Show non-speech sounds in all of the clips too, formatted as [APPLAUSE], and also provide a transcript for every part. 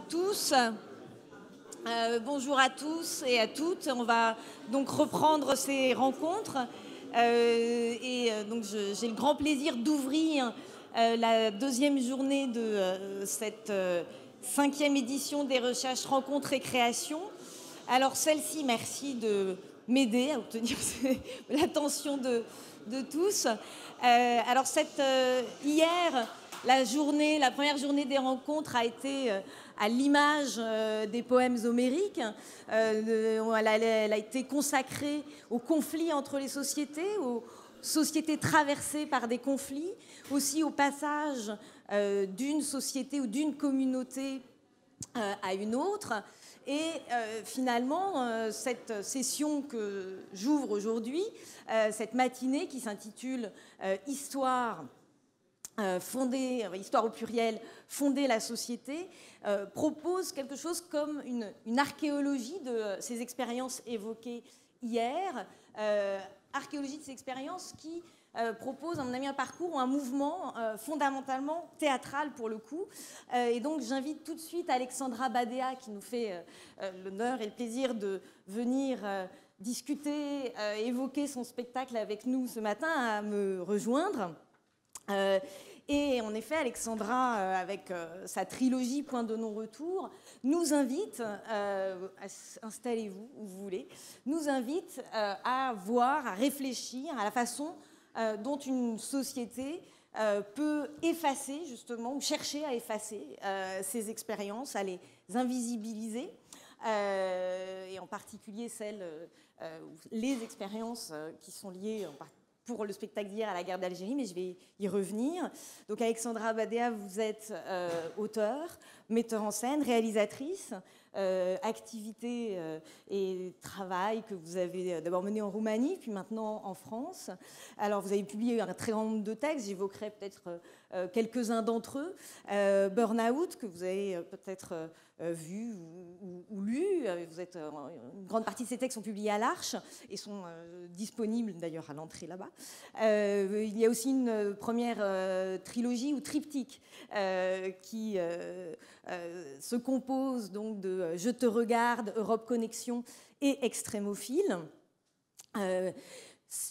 tous. Euh, bonjour à tous et à toutes. On va donc reprendre ces rencontres. Euh, et euh, donc j'ai le grand plaisir d'ouvrir la deuxième journée de cette cinquième édition des recherches rencontres et créations. Alors celle-ci, merci de m'aider à obtenir [LAUGHS] l'attention de, tous. alors cette, hier, la journée, la première journée des rencontres a été à l'image euh, des poèmes homériques. Euh, elle a, été consacrée aux conflits entre les sociétés, aux sociétés traversées par des conflits, aussi au passage euh, d'une société ou d'une communauté à une autre. Et finalement, cette session que j'ouvre aujourd'hui, cette matinée qui s'intitule Histoire fondée, euh, fonder, euh, histoire au pluriel, fonder la société, euh, propose quelque chose comme une, archéologie de ces expériences évoquées hier, archéologie de ces expériences qui propose, un mon ami, un parcours un mouvement fondamentalement théâtral pour le coup. et donc j'invite tout de suite Alexandra Badea, qui nous fait l'honneur et le plaisir de venir discuter, évoquer son spectacle avec nous ce matin, à me rejoindre. Euh, et en effet, Alexandra, euh, avec euh, sa trilogie Point de non-retour, nous invite, installez-vous où vous voulez, nous invite à voir, à réfléchir à la façon dont une société peut effacer, justement, ou chercher à effacer ces expériences, à les invisibiliser, et en particulier celles, les expériences qui sont liées en particulier pour le spectacle d'hier à la gare d'Algérie, mais je vais y revenir. Donc Alexandra Badea, vous êtes euh, auteur, metteur en scène, réalisatrice, euh, activité euh, et travail que vous avez euh, d'abord mené en Roumanie, puis maintenant en France. Alors vous avez publié un très grand nombre de textes, j'évoquerai peut-être euh, quelques-uns d'entre eux. Euh, Burnout, que vous avez euh, peut-être vu ou, lu, vous êtes, une grande partie de ces textes sont publiés à l'Arche et sont disponibles d'ailleurs à l'entrée là-bas. il y a aussi une première trilogie ou triptyque qui se compose donc de Je te regarde, Europe Connexion et Extrémophile.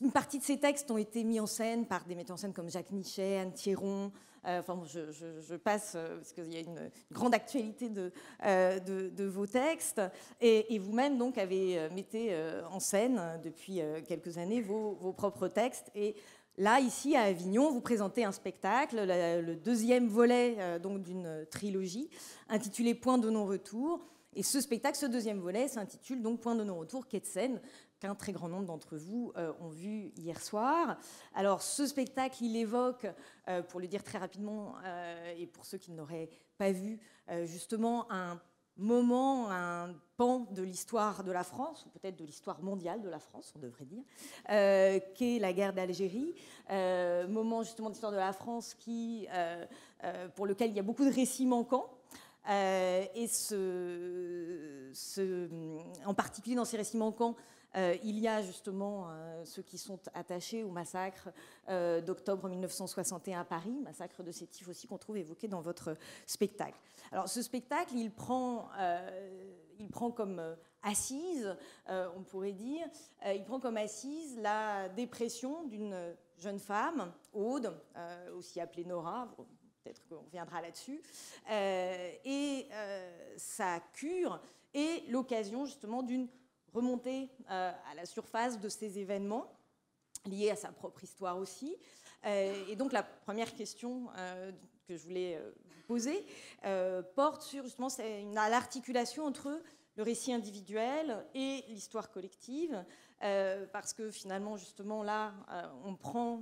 Une partie de ces textes ont été mis en scène par des metteurs en scène comme Jacques Nichet, Anne Thieron. Euh, enfin, je, passe euh, parce qu'il y a une grande actualité de, euh, vos textes. Et, vous-même, donc, avez mettez en scène depuis quelques années vos, propres textes. Et Là, ici, à Avignon, vous présentez un spectacle, le deuxième volet donc d'une trilogie intitulée Point de non-retour. Et ce spectacle, ce deuxième volet, s'intitule donc Point de non-retour, quai de scène, un très grand nombre d'entre vous euh, ont vu hier soir. Alors ce spectacle, il évoque, euh, pour le dire très rapidement, euh, et pour ceux qui n'auraient pas vu, justement un moment, un pan de l'histoire de la France, ou peut-être de l'histoire mondiale de la France, on devrait dire, qu'est la guerre d'Algérie, moment justement d'histoire de la France qui, pour lequel il y a beaucoup de récits manquants. et ce, ce, en particulier dans ces récits manquants, euh, il y a justement euh, ceux qui sont attachés au massacre euh, d'octobre 1961 à Paris, massacre de Sétif aussi qu'on trouve évoqué dans votre spectacle. Alors ce spectacle, il prend, il prend comme assise, on pourrait dire, il prend comme assise la dépression d'une jeune femme, Aude, aussi appelée Nora, peut-être qu'on reviendra là-dessus, et sa cure est l'occasion justement d'une remonter euh, à la surface de ces événements liés à sa propre histoire aussi. Euh, et donc la première question euh, que je voulais poser porte sur justement l'articulation entre le récit individuel et l'histoire collective, parce que finalement, justement, là, on prend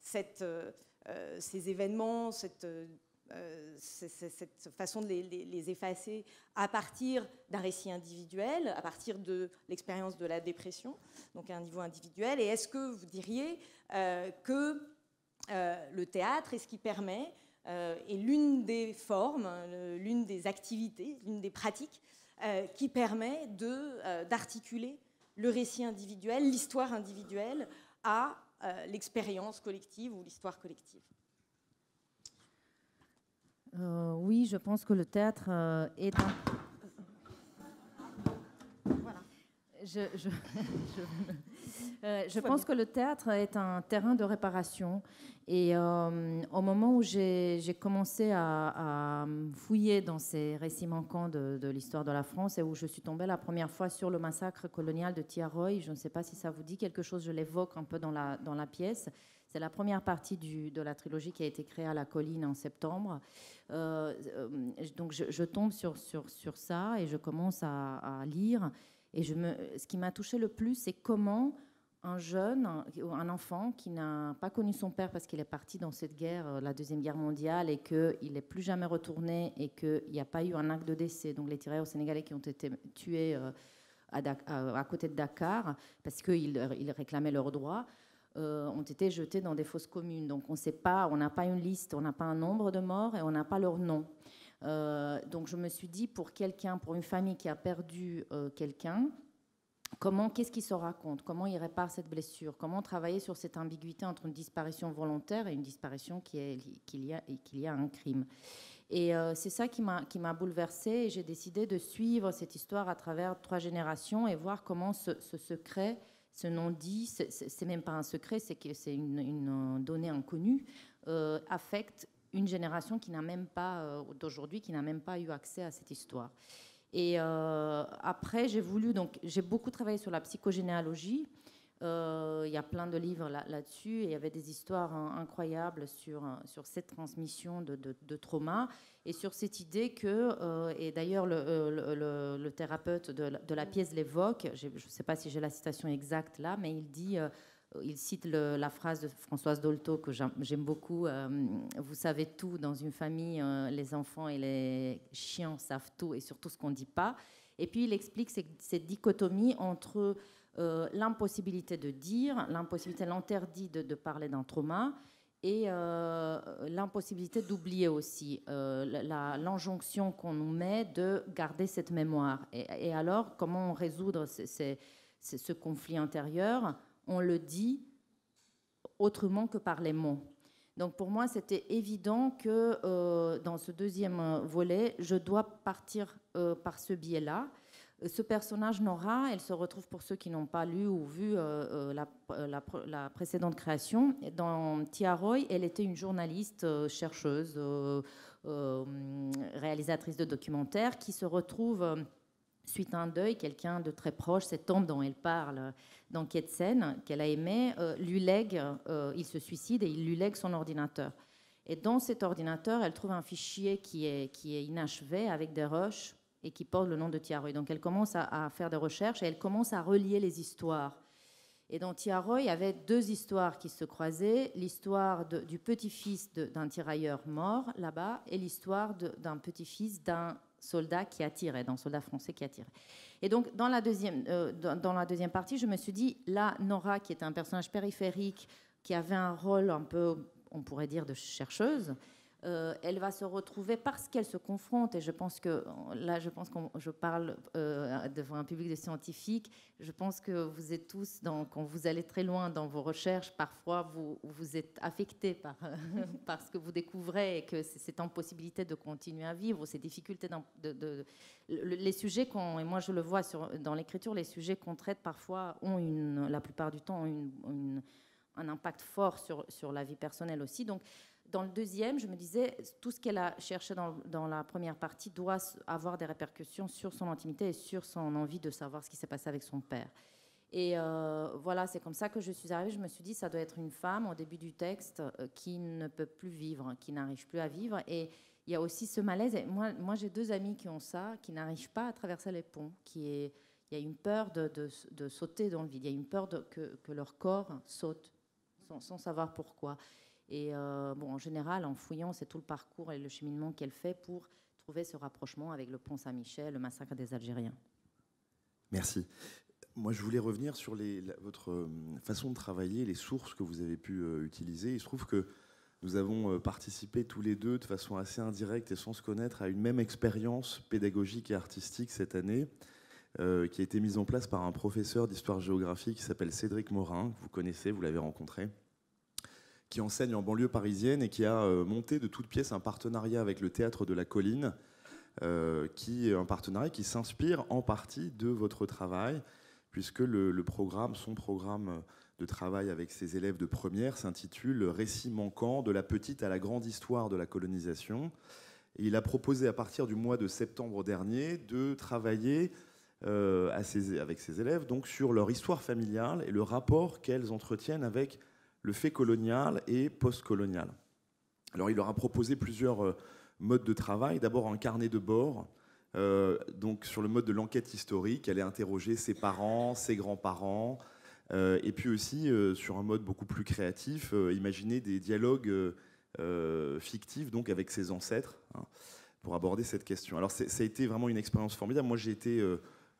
cette, ces événements, cette euh, cette façon de les, effacer à partir d'un récit individuel, à partir de l'expérience de la dépression, donc à un niveau individuel. Et est-ce que vous diriez euh, que euh, le théâtre est ce qui permet, est l'une des formes, l'une des activités, l'une des pratiques qui permet d'articuler le récit individuel, l'histoire individuelle à l'expérience collective ou l'histoire collective euh, oui, je pense que le théâtre euh, est un... Voilà. Je, [LAUGHS] euh, pense que le théâtre est un terrain de réparation. Et au moment où j'ai commencé à, fouiller dans ces récits manquants de, l'histoire de la France et où je suis tombée la première fois sur le massacre colonial de Tiaroy, je ne sais pas si ça vous dit quelque chose, je l'évoque un peu dans dans la pièce, c'est la première partie de la trilogie qui a été créée à La Colline en septembre. Euh, euh, donc je, tombe sur, ça et je commence à, lire. Et ce qui m'a touché le plus, c'est comment un jeune, un enfant qui n'a pas connu son père parce qu'il est parti dans cette guerre, euh, la Deuxième Guerre mondiale, et qu'il n'est plus jamais retourné et qu'il n'y a pas eu un acte de décès. Donc les tirailleurs sénégalais qui ont été tués à, côté de Dakar parce qu'ils réclamaient leurs droits. Euh, ont été jetés dans des fosses communes. Donc on sait pas, on n'a pas une liste, on n'a pas un nombre de morts et on n'a pas leur nom. Euh, donc je me suis dit, pour quelqu'un, pour une famille qui a perdu euh, quelqu'un, comment, qu'est-ce qui se raconte Comment il répare cette blessure Comment travailler sur cette ambiguïté entre une disparition volontaire et une disparition qui est qu'il y a qu'il y a un crime et c'est ça qui m'a, qui m'a bouleversée. Et j'ai décidé de suivre cette histoire à travers trois générations et voir comment ce, ce secret ce non dit, ce n'est même pas un secret, c'est une, euh, donnée inconnue, euh, affecte une génération qui n'a même pas euh, d'aujourd'hui, qui n'a même pas eu accès à cette histoire. Et après, j'ai voulu donc j'ai beaucoup travaillé sur la psychogénéalogie euh, il y a plein de livres là-dessus. et il y avait des histoires hein, incroyables sur, euh, sur cette transmission de, de, trauma et sur cette idée que, euh, et d'ailleurs le, le, thérapeute de, la pièce l'évoque, je ne sais pas si j'ai la citation exacte là, mais il dit il cite la phrase de Françoise Dolto que j'aime beaucoup. vous savez tout dans une famille, les enfants et les chiens savent tout et surtout ce qu'on ne dit pas. Et puis il explique cette dichotomie entre euh, l'impossibilité de dire, l'impossibilité, l'interdit de, parler d'un trauma et euh, l'impossibilité d'oublier aussi, euh, l'injonction qu'on nous met de garder cette mémoire. Et, alors, comment résoudre ce conflit intérieur On le dit autrement que par les mots. Donc pour moi, c'était évident que dans ce deuxième volet, je dois partir par ce biais-là ce personnage Nora, elle se retrouve pour ceux qui n'ont pas lu ou vu euh, euh, euh, la, précédente création. Dans Tia Roy, elle était une journaliste, chercheuse, réalisatrice de documentaires qui se retrouve suite à un deuil, quelqu'un de très proche, cet homme dont elle parle dans Ketsen, qu'elle a aimé, lui lègue, il se suicide et il lui lègue son ordinateur. Et dans cet ordinateur, elle trouve un fichier qui est, qui est inachevé avec des rushs et qui porte le nom de Thiaroy. Donc elle commence à, faire des recherches et elle commence à relier les histoires. Et dans Thiaroy, il y avait deux histoires qui se croisaient, l'histoire du petit-fils d'un tirailleur mort là-bas et l'histoire d'un petit-fils d'un soldat qui a tiré, d'un soldat français qui a tiré. Et donc, dans la, deuxième, euh, dans, la deuxième partie, je me suis dit, là, Nora, qui est un personnage périphérique, qui avait un rôle un peu, on pourrait dire, de chercheuse, euh, elle va se retrouver parce qu'elle se confronte, et je pense que là, je pense que je parle euh, devant un public de scientifiques, je pense que vous êtes tous, quand vous allez très loin dans vos recherches, parfois vous, vous êtes affectés par, [LAUGHS] parce ce que vous découvrez et que cette possibilité de continuer à vivre, ces difficultés, de, les sujets qu'on, et moi je le vois sur, dans l'écriture, les sujets qu'on traite parfois ont une, la plupart du temps, un impact fort sur, sur la vie personnelle aussi. Donc, dans le deuxième, je me disais, tout ce qu'elle a cherché dans, la première partie doit avoir des répercussions sur son intimité et sur son envie de savoir ce qui s'est passé avec son père. Et euh, voilà, c'est comme ça que je suis arrivée. Je me suis dit, ça doit être une femme au début du texte euh, qui ne peut plus vivre, qui n'arrive plus à vivre. Et il y a aussi ce malaise. moi, moi j'ai deux amis qui ont ça, qui n'arrivent pas à traverser les ponts, qui est, il y a une peur de, sauter dans le vide, il y a une peur que, leur corps saute sans, sans savoir pourquoi. Et euh, bon, en général, en fouillant, c'est tout le parcours et le cheminement qu'elle fait pour trouver ce rapprochement avec le pont Saint-Michel, le massacre des Algériens. Merci. Moi, je voulais revenir sur les, votre euh, façon de travailler, les sources que vous avez pu euh, utiliser. Il se trouve que nous avons participé tous les deux de façon assez indirecte et sans se connaître à une même expérience pédagogique et artistique cette année, qui a été mise en place par un professeur d'histoire géographique qui s'appelle Cédric Morin, que vous connaissez, vous l'avez rencontré, qui enseigne en banlieue parisienne et qui a euh, monté de toutes pièces un partenariat avec le Théâtre de la Colline, euh, qui est un partenariat qui s'inspire en partie de votre travail, puisque le, programme, son programme de travail avec ses élèves de première s'intitule Récit manquant de la petite à la grande histoire de la colonisation. Et il a proposé à partir du mois de septembre dernier de travailler euh, avec ses élèves donc sur leur histoire familiale et le rapport qu'elles entretiennent avec le fait colonial et postcolonial. Alors il leur a proposé plusieurs euh, modes de travail. D'abord un carnet de bord, euh, donc sur le mode de l'enquête historique, aller interroger ses parents, ses grands-parents, euh, et puis aussi sur un mode beaucoup plus créatif, imaginer des dialogues fictifs donc avec ses ancêtres hein, pour aborder cette question. Alors ça a été vraiment une expérience formidable. Moi j'ai été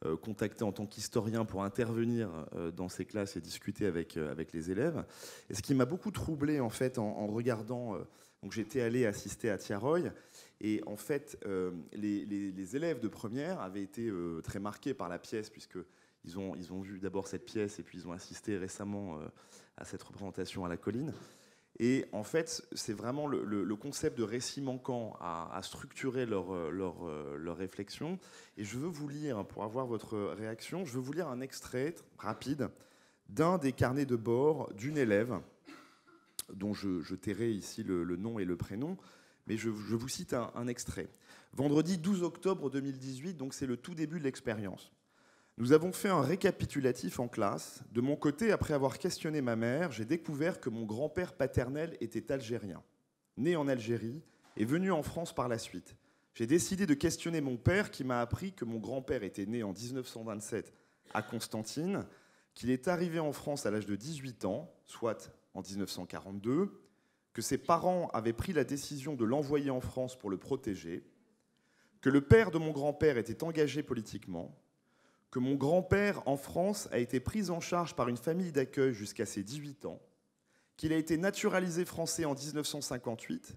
euh, contacté en tant qu'historien pour intervenir euh, dans ces classes et discuter euh, avec, les élèves. Et ce qui m'a beaucoup troublé en fait en, regardant, j'étais allé assister à Thiaroy, et en fait les, élèves de première avaient été très marqués par la pièce puisque ils ont, ont vu d'abord cette pièce et puis ils ont assisté récemment à cette représentation à la colline. Et en fait, c'est vraiment le, concept de récit manquant à, structurer euh, euh, leur, réflexion. Et je veux vous lire, pour avoir votre réaction, je veux vous lire un extrait rapide d'un des carnets de bord d'une élève, dont je, tairai ici le, nom et le prénom, mais je, vous cite un, un extrait. Vendredi 12 octobre 2018, donc c'est le tout début de l'expérience. Nous avons fait un récapitulatif en classe. De mon côté, après avoir questionné ma mère, j'ai découvert que mon grand-père paternel était algérien, né en Algérie et venu en France par la suite. J'ai décidé de questionner mon père qui m'a appris que mon grand-père était né en 1927 à Constantine, qu'il est arrivé en France à l'âge de 18 ans, soit en 1942, que ses parents avaient pris la décision de l'envoyer en France pour le protéger, que le père de mon grand-père était engagé politiquement, que mon grand-père en France a été pris en charge par une famille d'accueil jusqu'à ses 18 ans, qu'il a été naturalisé français en 1958,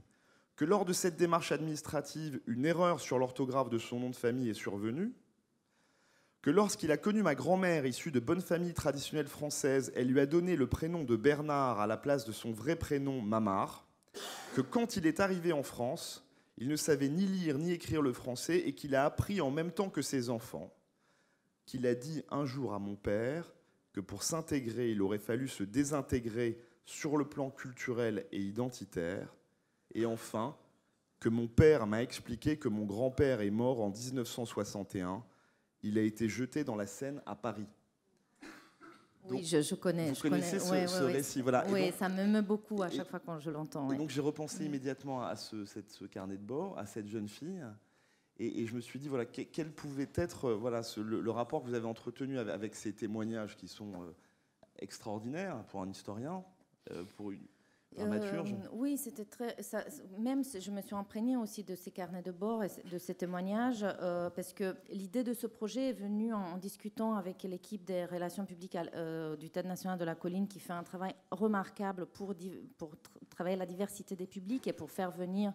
que lors de cette démarche administrative, une erreur sur l'orthographe de son nom de famille est survenue, que lorsqu'il a connu ma grand-mère issue de bonne famille traditionnelle française, elle lui a donné le prénom de Bernard à la place de son vrai prénom Mamar, que quand il est arrivé en France, il ne savait ni lire ni écrire le français et qu'il a appris en même temps que ses enfants, qu'il a dit un jour à mon père que pour s'intégrer, il aurait fallu se désintégrer sur le plan culturel et identitaire. Et enfin, que mon père m'a expliqué que mon grand-père est mort en 1961. Il a été jeté dans la Seine à Paris. oui, je, connais. Vous je connaissez ce, récit, Oui, ça m'émeut beaucoup à chaque fois quand je l'entends. donc j'ai repensé mm. immédiatement à ce, carnet de bord, à cette jeune fille, et, je me suis dit, voilà, quel pouvait être euh, voilà, le, rapport que vous avez entretenu avec, ces témoignages qui sont euh, extraordinaires pour un historien, euh, pour une, un Oui, c'était très. même si je me suis imprégnée aussi de ces carnets de bord et de ces témoignages, parce que l'idée de ce projet est venue en, discutant avec l'équipe des relations publiques du Théâtre national de la colline qui fait un travail remarquable pour, pour travailler la diversité des publics et pour faire venir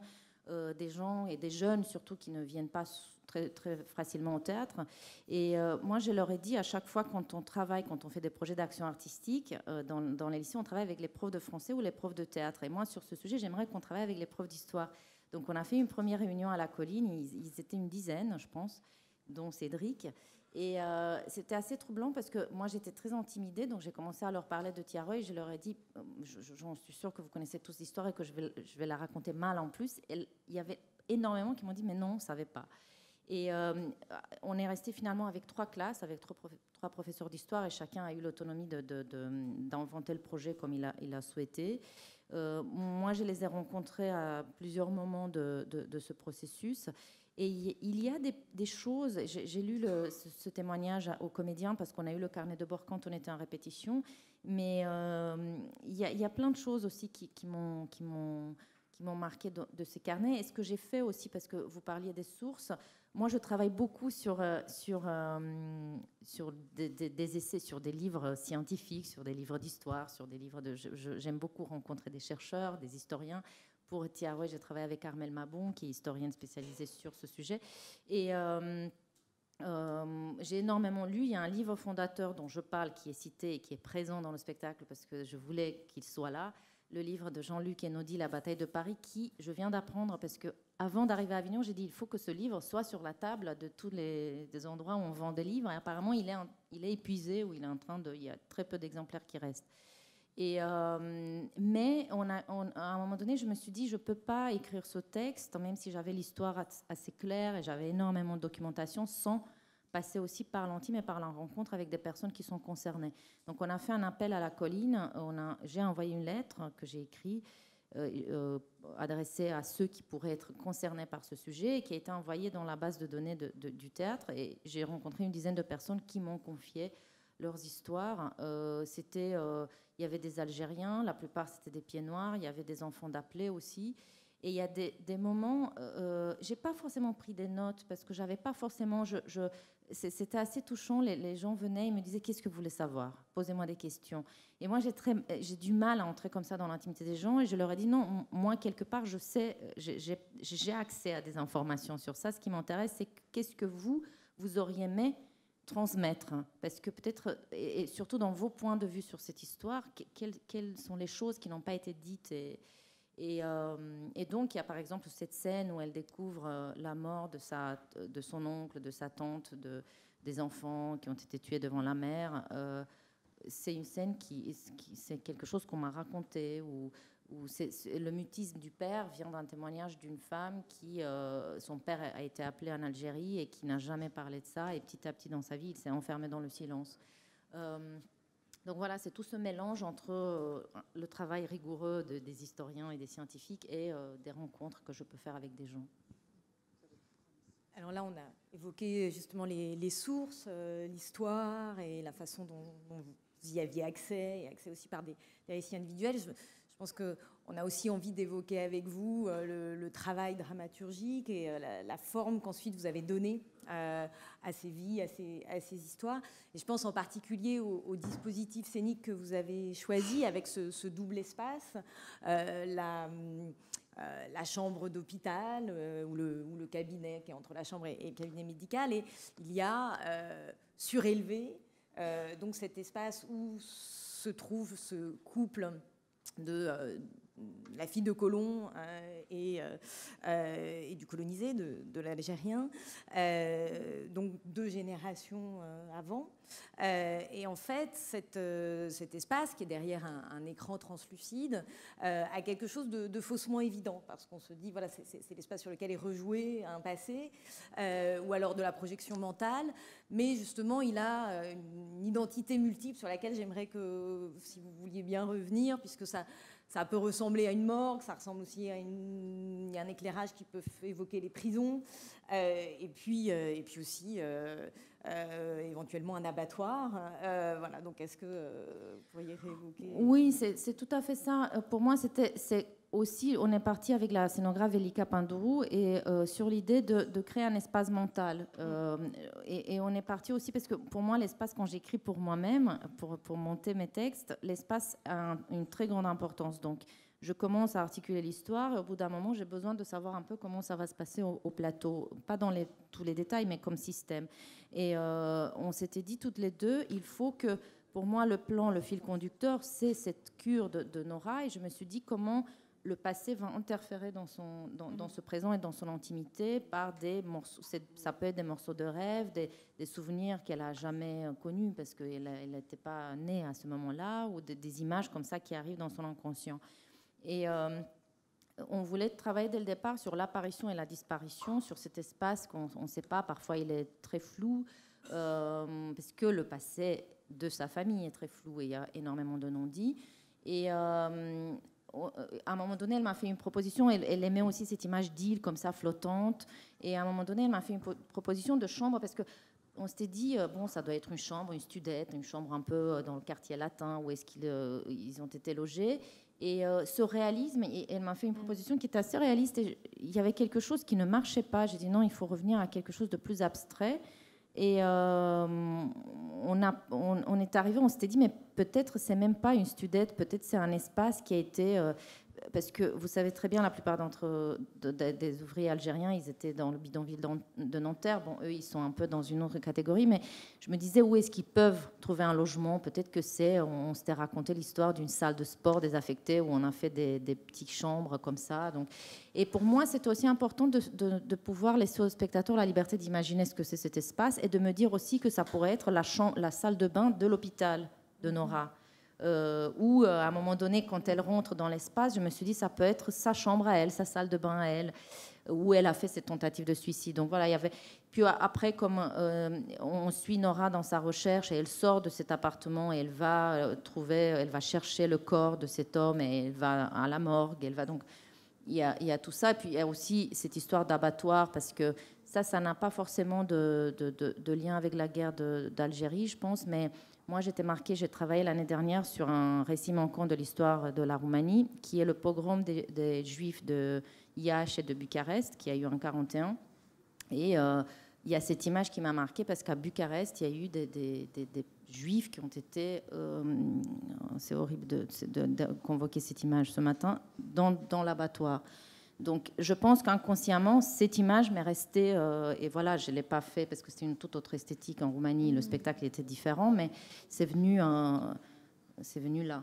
euh, des gens et des jeunes surtout qui ne viennent pas très, très facilement au théâtre. Et euh, moi, je leur ai dit à chaque fois quand on travaille, quand on fait des projets d'action artistique, euh, dans, les lycées, on travaille avec les profs de français ou les profs de théâtre. Et moi, sur ce sujet, j'aimerais qu'on travaille avec les profs d'histoire. Donc, on a fait une première réunion à la colline. ils étaient une dizaine, je pense dont Cédric. Et euh, c'était assez troublant parce que moi j'étais très intimidée, donc j'ai commencé à leur parler de Tiaroy. Je leur ai dit, euh, je suis sûre que vous connaissez tous l'histoire et que je vais, la raconter mal en plus. il y avait énormément qui m'ont dit, mais non, on ne savait pas. Et euh, on est resté finalement avec trois classes, avec trois, professeurs d'histoire, et chacun a eu l'autonomie d'inventer de, le projet comme il a, il a souhaité. moi, je les ai rencontrés à plusieurs moments de, de ce processus. Et il y a des, choses, j'ai lu ce, témoignage aux comédiens parce qu'on a eu le carnet de bord quand on était en répétition, mais euh, il y, a plein de choses aussi qui, qui m'ont m'ont marqué de, ces carnets. Et ce que j'ai fait aussi, parce que vous parliez des sources, moi je travaille beaucoup sur, euh, sur, euh, sur des, des essais, sur des livres scientifiques, sur des livres d'histoire, sur des livres de... J'aime beaucoup rencontrer des chercheurs, des historiens pour Tiaroy, j'ai travaillé avec Armel Mabon, qui est historienne spécialisée sur ce sujet. Et euh, euh, j'ai énormément lu. Il y a un livre fondateur dont je parle qui est cité et qui est présent dans le spectacle parce que je voulais qu'il soit là. Le livre de Jean-Luc Enodi, La bataille de Paris, qui je viens d'apprendre parce que avant d'arriver à Avignon, j'ai dit il faut que ce livre soit sur la table de tous les endroits où on vend des livres. Et apparemment, il est, il est épuisé ou il est en train de. Il y a très peu d'exemplaires qui restent. Euh, mais on a, à un moment donné, je me suis dit, je ne peux pas écrire ce texte, même si j'avais l'histoire assez claire et j'avais énormément de documentation, sans passer aussi par l'antime et par la rencontre avec des personnes qui sont concernées. Donc on a fait un appel à la colline, j'ai envoyé une lettre que j'ai écrite euh, euh, adressée à ceux qui pourraient être concernés par ce sujet qui a été envoyée dans la base de données du théâtre. Et j'ai rencontré une dizaine de personnes qui m'ont confié leurs histoires. Euh, c'était, euh, il y avait des Algériens, la plupart c'était des pieds noirs, il y avait des enfants d'appelés aussi. Et il y a des, moments, euh, euh, j'ai pas forcément pris des notes parce que j'avais pas forcément, je, c'était assez touchant. Les, gens venaient, ils me disaient qu'est-ce que vous voulez savoir Posez-moi des questions. Et moi j'ai très, j'ai du mal à entrer comme ça dans l'intimité des gens et je leur ai dit non, moi quelque part je sais, j'ai accès à des informations sur ça. Ce qui m'intéresse c'est qu'est-ce que vous vous auriez aimé transmettre hein, Parce que peut-être, et surtout dans vos points de vue sur cette histoire, quelles, sont les choses qui n'ont pas été dites et, euh, et, donc, il y a par exemple cette scène où elle découvre euh, la mort de, sa, de son oncle, de sa tante, de, des enfants qui ont été tués devant la mer. Euh, c'est une scène qui, qui c'est quelque chose qu'on m'a raconté ou où le mutisme du père vient d'un témoignage d'une femme qui, euh, son père a été appelé en Algérie et qui n'a jamais parlé de ça, et petit à petit dans sa vie, il s'est enfermé dans le silence. Euh, donc voilà, c'est tout ce mélange entre euh, le travail rigoureux des historiens et des scientifiques et des rencontres que je peux faire avec des gens. Alors là, on a évoqué justement les, sources, l'histoire et la façon dont, vous y aviez accès, et accès aussi par des, des récits individuels. Je, je pense qu'on a aussi envie d'évoquer avec vous euh, le, travail dramaturgique et euh, la, forme qu'ensuite vous avez donnée euh, à ces vies, à ces, histoires. Et je pense en particulier au, dispositif scénique que vous avez choisi avec ce, double espace, la, la, chambre d'hôpital ou, le, ou, le, cabinet qui est entre la chambre et, le cabinet médical. Et il y a surélevé donc cet espace où se trouve ce couple de euh, la fille de colon euh, euh, euh, et, du colonisé, de, l'Algérien, donc deux générations avant. et en fait, cette, cet espace qui est derrière un, écran translucide a quelque chose de, de faussement évident, parce qu'on se dit, voilà, c'est l'espace sur lequel est rejoué un passé, ou alors de la projection mentale, mais justement, il a une identité multiple sur laquelle j'aimerais que, si vous vouliez bien revenir, puisque ça, ça peut ressembler à une morgue, ça ressemble aussi à, une, un éclairage qui peut évoquer les prisons, euh, et, puis, euh, et puis aussi euh, éventuellement un abattoir. voilà, donc est-ce que vous pourriez réévoquer Oui, c'est tout à fait ça. Pour moi, c'est aussi, on est parti avec la scénographe Elika Pandourou et euh, sur l'idée de, créer un espace mental. Euh, et, on est parti aussi parce que pour moi, l'espace, quand j'écris pour moi-même, pour, pour, monter mes textes, l'espace a une très grande importance. Donc, je commence à articuler l'histoire et au bout d'un moment, j'ai besoin de savoir un peu comment ça va se passer au, plateau. Pas dans les, tous les détails, mais comme système. Et euh, on s'était dit toutes les deux, il faut que pour moi, le plan, le fil conducteur, c'est cette cure de, Nora. Et je me suis dit comment le passé va interférer dans, son, dans, mm. ce présent et dans son intimité par des morceaux. Ça peut être des morceaux de rêve, des, souvenirs qu'elle n'a jamais connus parce qu'elle n'était pas née à ce moment-là, ou des images comme ça qui arrivent dans son inconscient. Et euh, on voulait travailler dès le départ sur l'apparition et la disparition, sur cet espace qu'on ne sait pas, parfois il est très flou, euh, parce que le passé de sa famille est très flou et il y a énormément de non-dits. Et euh, Oh, euh, à un moment donné, elle m'a fait une proposition. Elle, aimait aussi cette image d'île comme ça flottante. Et à un moment donné, elle m'a fait une proposition de chambre parce que on s'était dit euh, bon, ça doit être une chambre, une studette, une chambre un peu euh, dans le quartier latin où est-ce qu'ils ils ont été logés. Et ce réalisme, elle m'a fait une mm. proposition qui était assez réaliste. il y avait quelque chose qui ne marchait pas. J'ai dit non, il faut revenir à quelque chose de plus abstrait. Et euh, on, est arrivé, on s'était dit, mais peut-être c'est même pas une studette, peut-être c'est un espace qui a été euh, parce que vous savez très bien, la plupart d'entre des ouvriers algériens, ils étaient dans le bidonville de Nanterre. Bon, eux, ils sont un peu dans une autre catégorie, mais je me disais où est-ce qu'ils peuvent trouver un logement. Peut-être que c'est, on, s'était raconté l'histoire d'une salle de sport désaffectée où on a fait des, petites chambres comme ça. Donc, et pour moi, c'est aussi important de, pouvoir laisser aux spectateurs la liberté d'imaginer ce que c'est cet espace et de me dire aussi que ça pourrait être la salle de bain de l'hôpital de Nora euh, où euh, à un moment donné, quand elle rentre dans l'espace, je me suis dit, ça peut être sa chambre à elle, sa salle de bain à elle, où elle a fait cette tentative de suicide. Donc voilà, il y avait. Puis euh, après, comme euh, on suit Nora dans sa recherche et elle sort de cet appartement et elle va trouver, elle va chercher le corps de cet homme et elle va à la morgue. Elle va donc. Il y, a, tout ça. Et puis il y a aussi cette histoire d'abattoir parce que ça, ça n'a pas forcément de, de, lien avec la guerre d'Algérie, je pense, mais moi, j'étais marquée, j'ai travaillé l'année dernière sur un récit manquant de l'histoire de la Roumanie, qui est le pogrom des, Juifs de IH et de Bucarest, qui a eu en 41. Et euh, il y a cette image qui m'a marquée parce qu'à Bucarest, il y a eu des, juifs qui ont été, euh, c'est horrible de, convoquer cette image ce matin, dans l'abattoir. Donc, je pense qu'inconsciemment, cette image m'est restée, euh, et voilà, je ne l'ai pas fait parce que c'était une toute autre esthétique en Roumanie, le mm. spectacle était différent, mais c'est venu, venu là.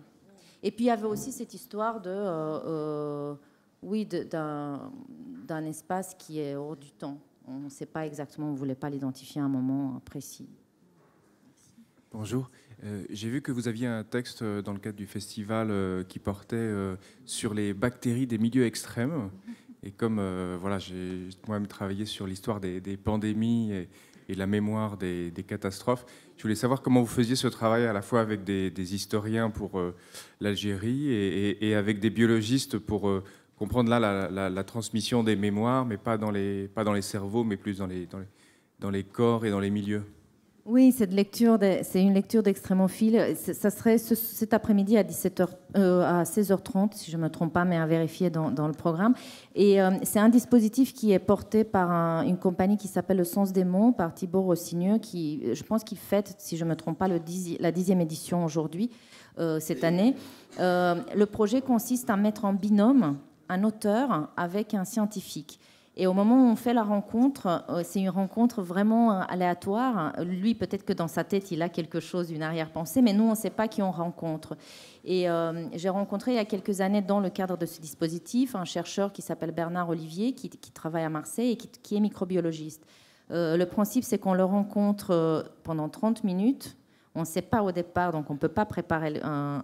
Et puis, il y avait aussi cette histoire de, euh, euh, oui, d'un espace qui est hors du temps. On ne sait pas exactement, on ne voulait pas l'identifier à un moment précis. Bonjour. Euh, j'ai vu que vous aviez un texte euh, dans le cadre du festival euh, qui portait sur les bactéries des milieux extrêmes. Et comme voilà, j'ai moi-même travaillé sur l'histoire des, pandémies et, la mémoire des, catastrophes, je voulais savoir comment vous faisiez ce travail à la fois avec des, historiens pour l'Algérie et, avec des biologistes pour comprendre là la, transmission des mémoires, mais pas dans les, pas dans les cerveaux, mais plus dans les, dans les corps et dans les milieux. Oui, cette lecture, c'est une lecture d'extrêmement fil. Ça serait cet après-midi à 17 euh, à 16h30, si je ne me trompe pas, mais à vérifier dans, le programme. Et euh, c'est un dispositif qui est porté par une compagnie qui s'appelle Le Sens des mots, par Thibaut Rossigneux, qui, je pense, qu'il fête, si je ne me trompe pas, le la dixième édition aujourd'hui, euh, cette année. le projet consiste à mettre en binôme un auteur avec un scientifique. Et au moment où on fait la rencontre, euh, c'est une rencontre vraiment euh, aléatoire. Lui, peut-être que dans sa tête, il a quelque chose, une arrière-pensée, mais nous, on ne sait pas qui on rencontre. Et euh, j'ai rencontré il y a quelques années, dans le cadre de ce dispositif, un chercheur qui s'appelle Bernard Olivier, qui, travaille à Marseille et qui, est microbiologiste. le principe, c'est qu'on le rencontre pendant 30 minutes. On ne sait pas au départ, donc on ne peut pas préparer un,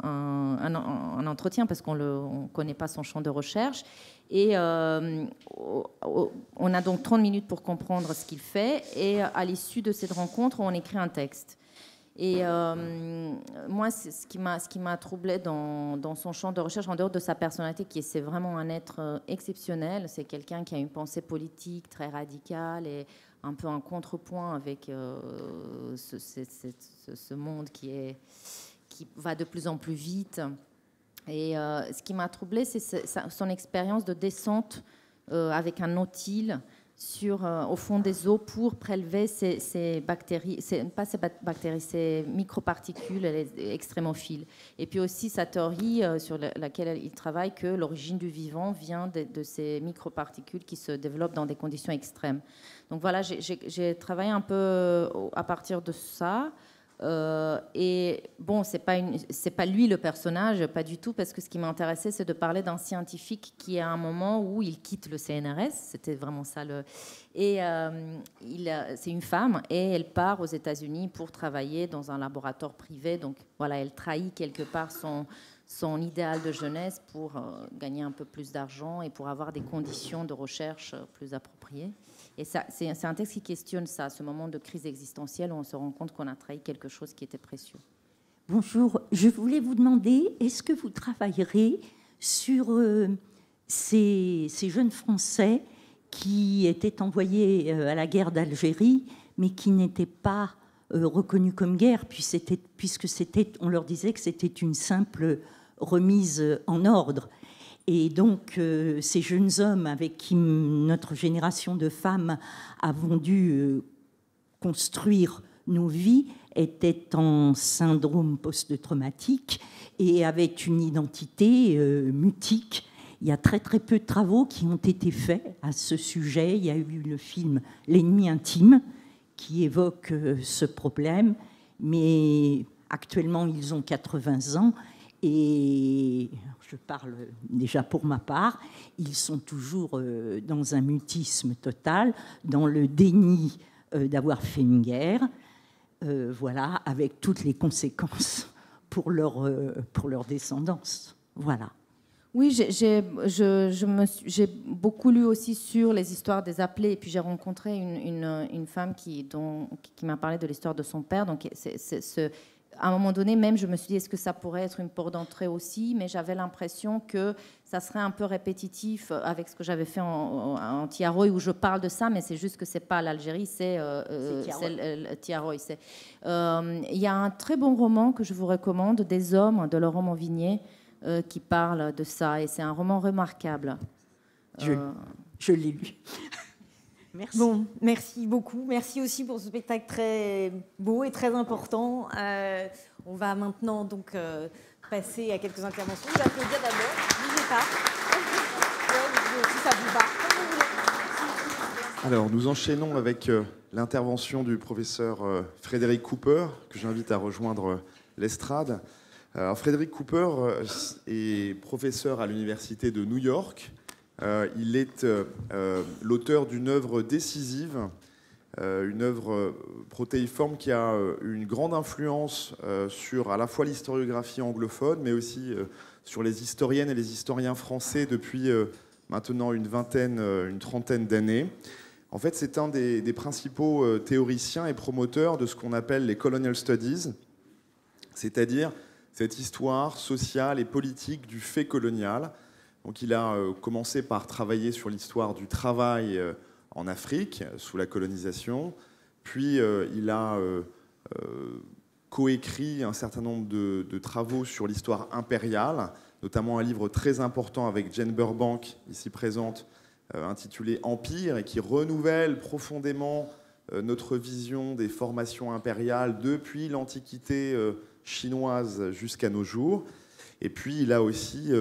un entretien parce qu'on ne connaît pas son champ de recherche. Et euh, on a donc 30 minutes pour comprendre ce qu'il fait. Et euh, à l'issue de cette rencontre, on écrit un texte. Et euh, moi, ce qui m'a, ce qui m'a troublé dans, son champ de recherche, en dehors de sa personnalité, qui est c'est vraiment un être exceptionnel, c'est quelqu'un qui a une pensée politique très radicale et un peu un contrepoint avec ce, ce, monde qui, est, qui va de plus en plus vite. Et euh, ce qui m'a troublée, c'est son expérience de descente euh, avec un nautile sur, euh, au fond des eaux pour prélever ces, bactéries, pas ces bactéries, ces microparticules extrémophiles. Et puis aussi sa théorie sur laquelle il travaille que l'origine du vivant vient de, de, ces microparticules qui se développent dans des conditions extrêmes. Donc voilà, j'ai travaillé un peu à partir de ça. Euh, et bon, c'est pas pas lui le personnage, pas du tout, parce que ce qui m'intéressait, c'est de parler d'un scientifique qui, à un moment où il quitte le CNRS, c'était vraiment ça le, et euh, c'est une femme et elle part aux États-Unis pour travailler dans un laboratoire privé, donc voilà, elle trahit quelque part son idéal de jeunesse pour euh, gagner un peu plus d'argent et pour avoir des conditions de recherche plus appropriées. Et c'est, un texte qui questionne ça, ce moment de crise existentielle où on se rend compte qu'on a trahi quelque chose qui était précieux. Bonjour, je voulais vous demander, est-ce que vous travaillerez sur euh, ces, jeunes Français qui étaient envoyés euh, à la guerre d'Algérie, mais qui n'étaient pas euh, reconnus comme guerre, puisque, on leur disait que c'était une simple remise en ordre et donc, euh, ces jeunes hommes avec qui notre génération de femmes avons dû euh, construire nos vies étaient en syndrome post-traumatique et avaient une identité euh, mutique. Il y a très très peu de travaux qui ont été faits à ce sujet. Il y a eu le film L'ennemi intime qui évoque ce problème, mais actuellement ils ont 80 ans et je parle déjà pour ma part, ils sont toujours euh, dans un mutisme total, dans le déni euh, d'avoir fait une guerre, euh, voilà, avec toutes les conséquences pour leur, pour leur descendance. Voilà. Oui, j'ai je, je beaucoup lu aussi sur les histoires des appelés, et puis j'ai rencontré une, une, une, femme qui, qui m'a parlé de l'histoire de son père. Donc, c'est ce à un moment donné, même, je me suis dit, est-ce que ça pourrait être une porte d'entrée aussi Mais j'avais l'impression que ça serait un peu répétitif avec ce que j'avais fait en, en, Tiaroy, où je parle de ça, mais c'est juste que c'est pas l'Algérie, c'est euh, euh Tiaroy. Euh, il y a un très bon roman que je vous recommande, Des hommes, de Laurent Monvigné, euh, qui parle de ça, et c'est un roman remarquable. Je, je l'ai lu. Merci. Bon, merci beaucoup. Merci aussi pour ce spectacle très beau et très important. Euh, on va maintenant donc euh, passer à quelques interventions. Vous d'abord. pas. si ça vous va. Alors, nous enchaînons avec euh, l'intervention du professeur Frédéric Cooper, que j'invite à rejoindre l'estrade. Frédéric Cooper est professeur à l'Université de New York euh, il est euh, euh, l'auteur d'une œuvre décisive, une œuvre protéiforme qui a une grande influence sur à la fois l'historiographie anglophone, mais aussi sur les historiennes et les historiens français depuis maintenant une vingtaine, une trentaine d'années. En fait, c'est un des, des, principaux théoriciens et promoteurs de ce qu'on appelle les colonial studies, c'est-à-dire cette histoire sociale et politique du fait colonial, donc il a euh, commencé par travailler sur l'histoire du travail euh, en Afrique sous la colonisation, puis euh, il a coécrit un certain nombre de, de travaux sur l'histoire impériale, notamment un livre très important avec Jane Burbank, ici présente, intitulé Empire, et qui renouvelle profondément notre vision des formations impériales depuis l'Antiquité chinoise jusqu'à nos jours. Et puis il a aussi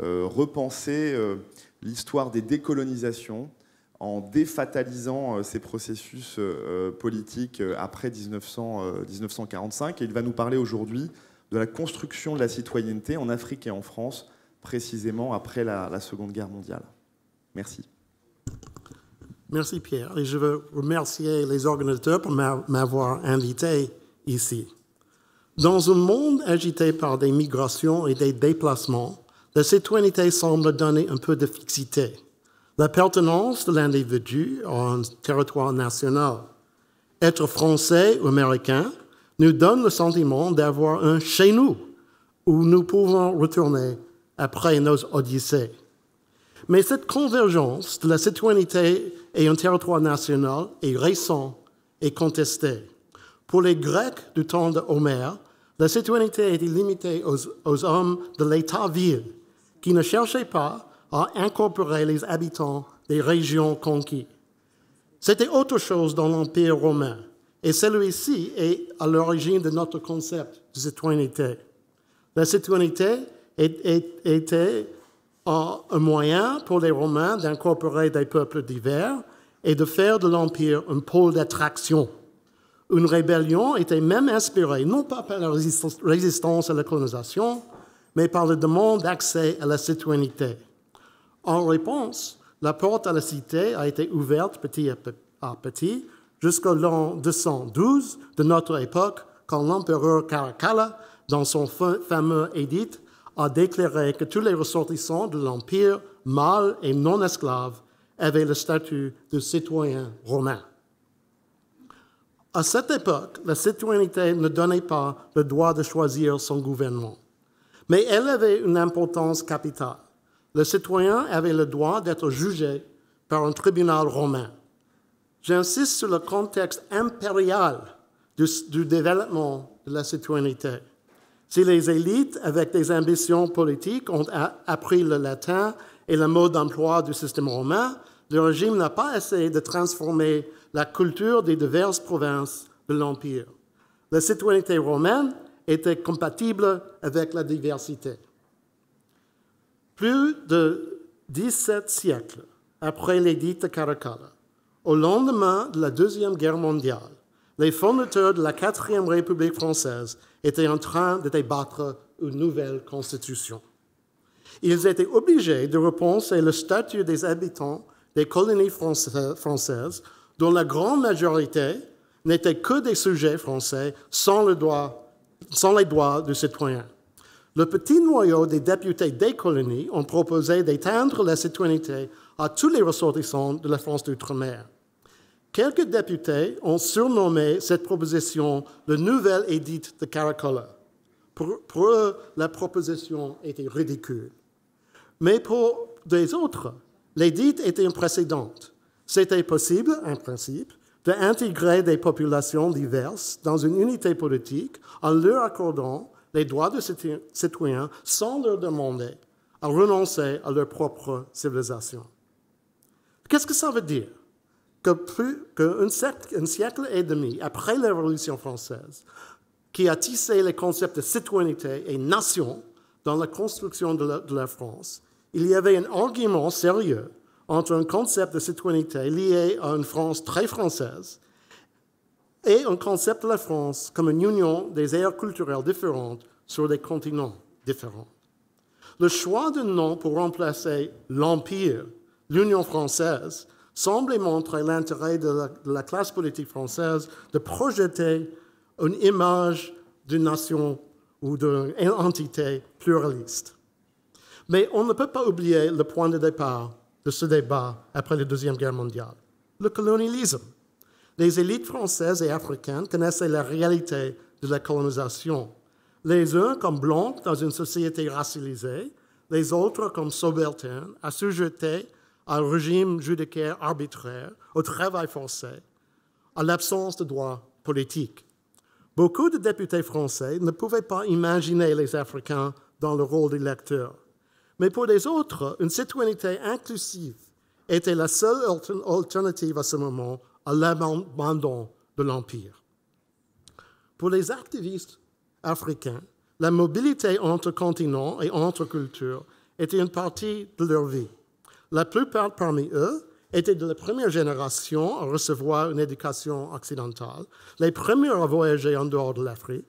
euh, repenser euh, l'histoire des décolonisations en défatalisant euh, ces processus politiques après 1945. Et il va nous parler aujourd'hui de la construction de la citoyenneté en Afrique et en France, précisément après la, la Seconde Guerre mondiale. Merci. Merci Pierre. Et je veux remercier les organisateurs pour m'avoir invité ici. Dans un monde agité par des migrations et des déplacements, la citoyenneté semble donner un peu de fixité, la pertinence de l'individu en territoire national. Être français ou américain nous donne le sentiment d'avoir un chez nous où nous pouvons retourner après nos odyssées. Mais cette convergence de la citoyenneté et un territoire national est récente et contestée. Pour les Grecs du temps de Homère, la citoyenneté était limitée aux hommes de l'État-ville qui ne cherchait pas à incorporer les habitants des régions conquises. C'était autre chose dans l'Empire romain, et celui-ci est à l'origine de notre concept de citoyenneté. La citoyenneté était un moyen pour les Romains d'incorporer des peuples divers et de faire de l'Empire un pôle d'attraction. Une rébellion était même inspirée non pas par la résistance à la colonisation, mais par le demande d'accès à la citoyenneté. En réponse, la porte à la cité a été ouverte petit à petit jusqu'au l'an 212 de notre époque, quand l'empereur Caracalla, dans son fameux édit, a déclaré que tous les ressortissants de l'Empire, mâles et non esclaves, avaient le statut de citoyen romain. À cette époque, la citoyenneté ne donnait pas le droit de choisir son gouvernement. Mais elle avait une importance capitale. Le citoyen avait le droit d'être jugé par un tribunal romain. J'insiste sur le contexte impérial du, développement de la citoyenneté. Si les élites, avec des ambitions politiques, ont appris le latin et le mode d'emploi du système romain, le régime n'a pas essayé de transformer la culture des diverses provinces de l'Empire. La citoyenneté romaine était compatible avec la diversité. Plus de 17 siècles après l'édit de Caracalla, au lendemain de la Deuxième Guerre mondiale, les fondateurs de la Quatrième République française étaient en train de débattre une nouvelle constitution. Ils étaient obligés de repenser le statut des habitants des colonies françaises, dont la grande majorité n'étaient que des sujets français sans le droit sans les droits du citoyen. Le petit noyau des députés des colonies ont proposé d'étendre la citoyenneté à tous les ressortissants de la France d'outre-mer. Quelques députés ont surnommé cette proposition le nouvel édit de Caracolla. Pour, eux, la proposition était ridicule. Mais pour des autres, l'édit était un précédent. C'était possible, en principe, d'intégrer des populations diverses dans une unité politique en leur accordant les droits de citoyens sans leur demander à renoncer à leur propre civilisation. Qu'est-ce que ça veut dire que plus qu'un siècle, et demi après la Révolution française, qui a tissé les concepts de citoyenneté et nation dans la construction de la France, il y avait un argument sérieux entre un concept de citoyenneté lié à une France très française et un concept de la France comme une union des aires culturelles différentes sur des continents différents. Le choix d'un nom pour remplacer l'Empire, l'Union française, semble montrer l'intérêt de, la classe politique française de projeter une image d'une nation ou d'une entité pluraliste. Mais on ne peut pas oublier le point de départ de ce débat après la Deuxième Guerre mondiale, le colonialisme. Les élites françaises et africaines connaissaient la réalité de la colonisation, les uns comme blancs dans une société racialisée, les autres comme subalternes, assujettés à un régime judiciaire arbitraire, au travail forcé, à l'absence de droits politiques. Beaucoup de députés français ne pouvaient pas imaginer les Africains dans le rôle d'électeurs. Mais pour les autres, une citoyenneté inclusive était la seule alternative à ce moment à l'abandon de l'Empire. Pour les activistes africains, la mobilité entre continents et entre cultures était une partie de leur vie. La plupart parmi eux étaient de la première génération à recevoir une éducation occidentale, les premiers à voyager en dehors de l'Afrique.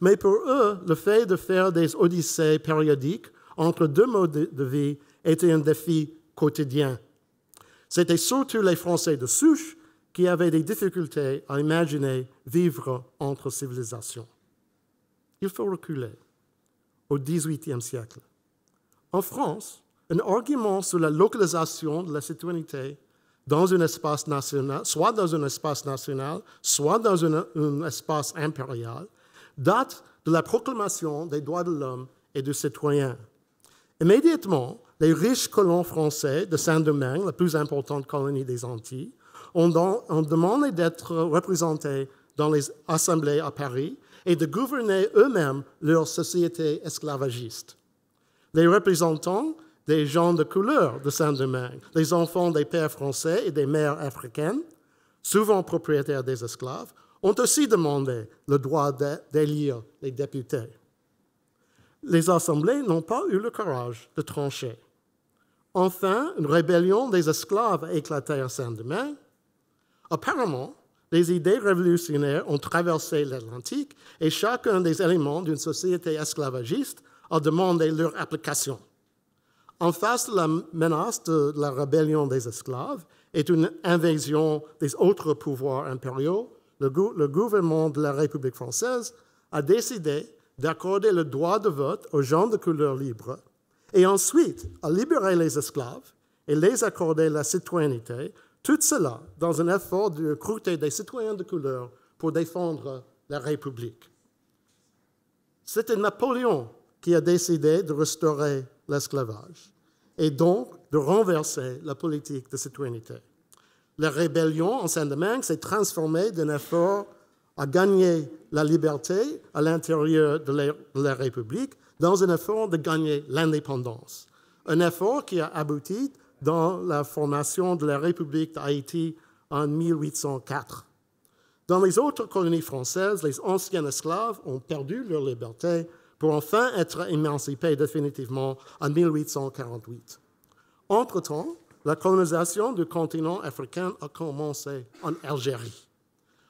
Mais pour eux, le fait de faire des odyssées périodiques entre deux modes de vie était un défi quotidien. C'était surtout les Français de souche qui avaient des difficultés à imaginer vivre entre civilisations. Il faut reculer au XVIIIe siècle. En France, un argument sur la localisation de la citoyenneté dans un espace national, soit dans un espace national, soit dans un, un espace impérial, date de la proclamation des droits de l'homme et du citoyen Immédiatement, les riches colons français de Saint-Domingue, la plus importante colonie des Antilles, ont, demandé d'être représentés dans les assemblées à Paris et de gouverner eux-mêmes leur société esclavagiste. Les représentants des gens de couleur de Saint-Domingue, les enfants des pères français et des mères africaines, souvent propriétaires des esclaves, ont aussi demandé le droit d'élire les députés les assemblées n'ont pas eu le courage de trancher. Enfin, une rébellion des esclaves a éclaté à Saint-Domingue. Apparemment, les idées révolutionnaires ont traversé l'Atlantique et chacun des éléments d'une société esclavagiste a demandé leur application. En face de la menace de la rébellion des esclaves et d'une invasion des autres pouvoirs impériaux. le gouvernement de la République française a décidé d'accorder le droit de vote aux gens de couleur libre, et ensuite à libérer les esclaves et les accorder la citoyenneté, tout cela dans un effort de recruter des citoyens de couleur pour défendre la République. C'était Napoléon qui a décidé de restaurer l'esclavage et donc de renverser la politique de citoyenneté. La rébellion en Saint-Domingue s'est transformée d'un effort a gagné la liberté à l'intérieur de, de la République dans un effort de gagner l'indépendance. Un effort qui a abouti dans la formation de la République d'Haïti en 1804. Dans les autres colonies françaises, les anciens esclaves ont perdu leur liberté pour enfin être émancipés définitivement en 1848. Entre-temps, la colonisation du continent africain a commencé en Algérie.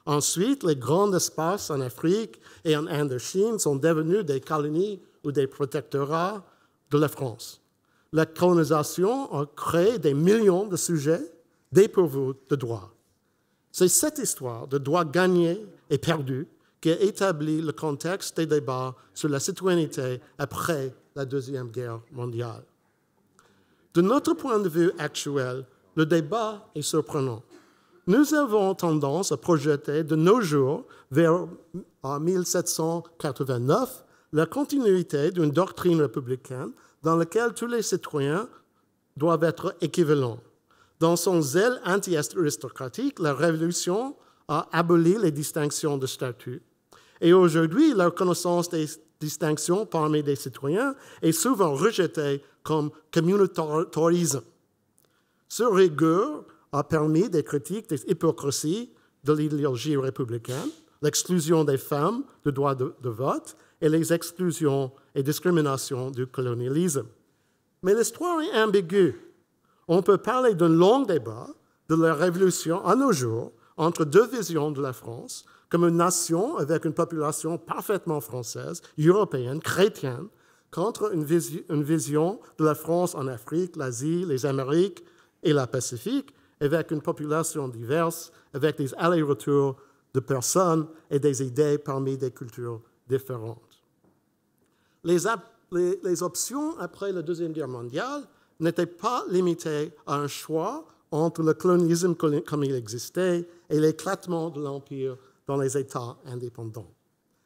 Ensuite, les grands espaces en Afrique et en Indochine sont devenus des colonies ou des protectorats de la France. La colonisation a créé des millions de sujets dépourvus de droits. C'est cette histoire de droits gagnés et perdus qui a établi le contexte des débats sur la citoyenneté après la Deuxième Guerre mondiale. De notre point de vue actuel, le débat est surprenant nous avons tendance à projeter de nos jours, vers 1789, la continuité d'une doctrine républicaine dans laquelle tous les citoyens doivent être équivalents. Dans son zèle anti-aristocratique, la Révolution a aboli les distinctions de statut. Et aujourd'hui, la reconnaissance des distinctions parmi les citoyens est souvent rejetée comme communautarisme. Ce rigueur a permis des critiques des hypocrisies de l'idéologie républicaine, l'exclusion des femmes du droit de, vote et les exclusions et discriminations du colonialisme. Mais l'histoire est ambiguë. On peut parler d'un long débat de la révolution à nos jours entre deux visions de la France, comme une nation avec une population parfaitement française, européenne, chrétienne, contre une, vision de la France en Afrique, l'Asie, les Amériques et la Pacifique, avec une population diverse, avec des allers-retours de personnes et des idées parmi des cultures différentes. Les, options après la Deuxième Guerre mondiale n'étaient pas limitées à un choix entre le colonialisme comme il existait et l'éclatement de l'Empire dans les États indépendants.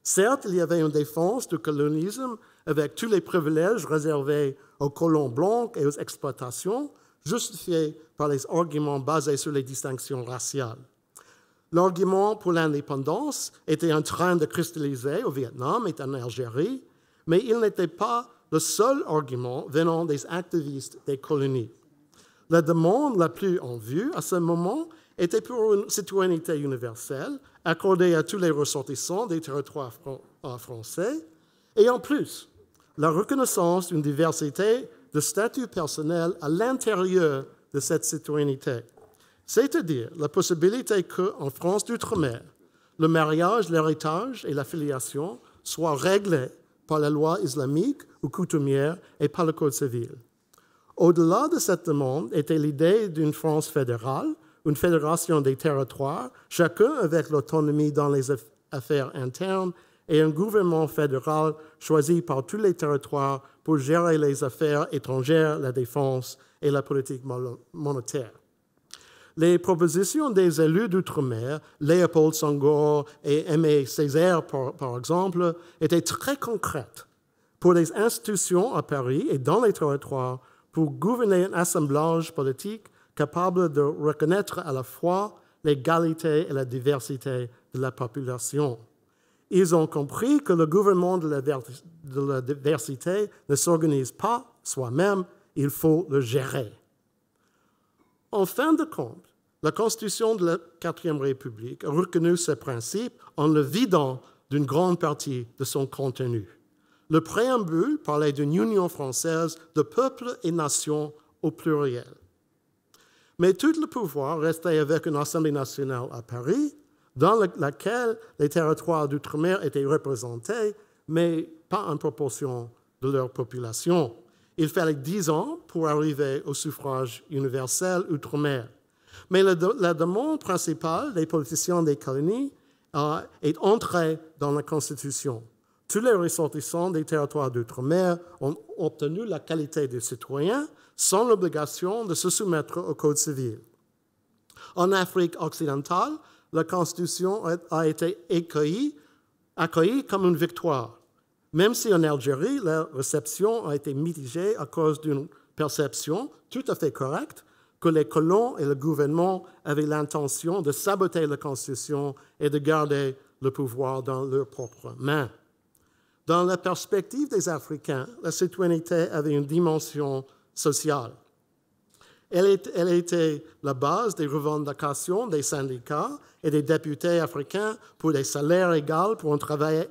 Certes, il y avait une défense du colonialisme avec tous les privilèges réservés aux colons blancs et aux exploitations, justifié par les arguments basés sur les distinctions raciales. L'argument pour l'indépendance était en train de cristalliser au Vietnam et en Algérie, mais il n'était pas le seul argument venant des activistes des colonies. La demande la plus en vue à ce moment était pour une citoyenneté universelle accordée à tous les ressortissants des territoires euh, français et en plus la reconnaissance d'une diversité de statut personnel à l'intérieur de cette citoyenneté, c'est-à-dire la possibilité qu'en France d'outre-mer, le mariage, l'héritage et l'affiliation soient réglés par la loi islamique ou coutumière et par le Code civil. Au-delà de cette demande était l'idée d'une France fédérale, une fédération des territoires, chacun avec l'autonomie dans les affaires internes et un gouvernement fédéral choisi par tous les territoires pour gérer les affaires étrangères, la défense et la politique monétaire. Les propositions des élus d'outre-mer, Léopold Senghor et Aimé Césaire par, par exemple, étaient très concrètes pour les institutions à Paris et dans les territoires pour gouverner un assemblage politique capable de reconnaître à la fois l'égalité et la diversité de la population. Ils ont compris que le gouvernement de la, diversité ne s'organise pas soi-même, il faut le gérer. En fin de compte, la Constitution de la Quatrième République a reconnu ce principe en le vidant d'une grande partie de son contenu. Le préambule parlait d'une union française de peuples et nations au pluriel. Mais tout le pouvoir restait avec une Assemblée nationale à Paris dans laquelle les territoires d'outre-mer étaient représentés, mais pas en proportion de leur population. Il fallait dix ans pour arriver au suffrage universel outre-mer. Mais la, demande principale des politiciens des colonies euh, est entrée dans la Constitution. Tous les ressortissants des territoires d'outre-mer ont obtenu la qualité de citoyens sans l'obligation de se soumettre au Code civil. En Afrique occidentale, la Constitution a été accueillie, comme une victoire, même si en Algérie, la réception a été mitigée à cause d'une perception tout à fait correcte que les colons et le gouvernement avaient l'intention de saboter la Constitution et de garder le pouvoir dans leurs propres mains. Dans la perspective des Africains, la citoyenneté avait une dimension sociale. Elle, a été était la base des revendications des syndicats et des députés africains pour des salaires égaux, pour un travail,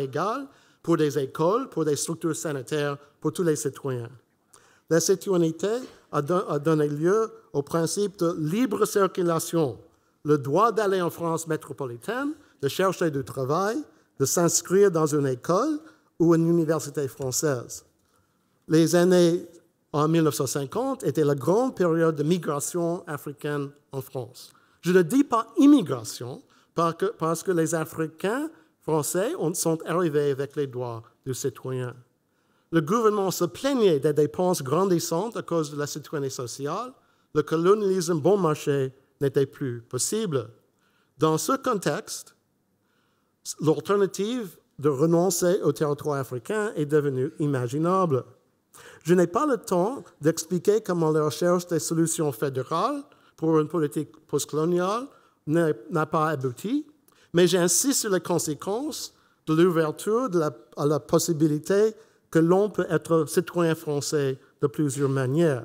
égal, pour des écoles, pour des structures sanitaires, pour tous les citoyens. La citoyenneté a donné lieu au principe de libre circulation, le droit d'aller en France métropolitaine, de chercher du travail, de s'inscrire dans une école ou une université française. Les années en 1950 était la grande période de migration africaine en France. Je ne dis pas immigration parce que les Africains français sont arrivés avec les droits du citoyen. Le gouvernement se plaignait des dépenses grandissantes à cause de la citoyenneté sociale. Le colonialisme bon marché n'était plus possible. Dans ce contexte, l'alternative de renoncer au territoire africain est devenue imaginable. Je n'ai pas le temps d'expliquer comment la recherche des solutions fédérales pour une politique postcoloniale n'a pas abouti, mais j'insiste sur les conséquences de l'ouverture à la possibilité que l'on peut être citoyen français de plusieurs manières.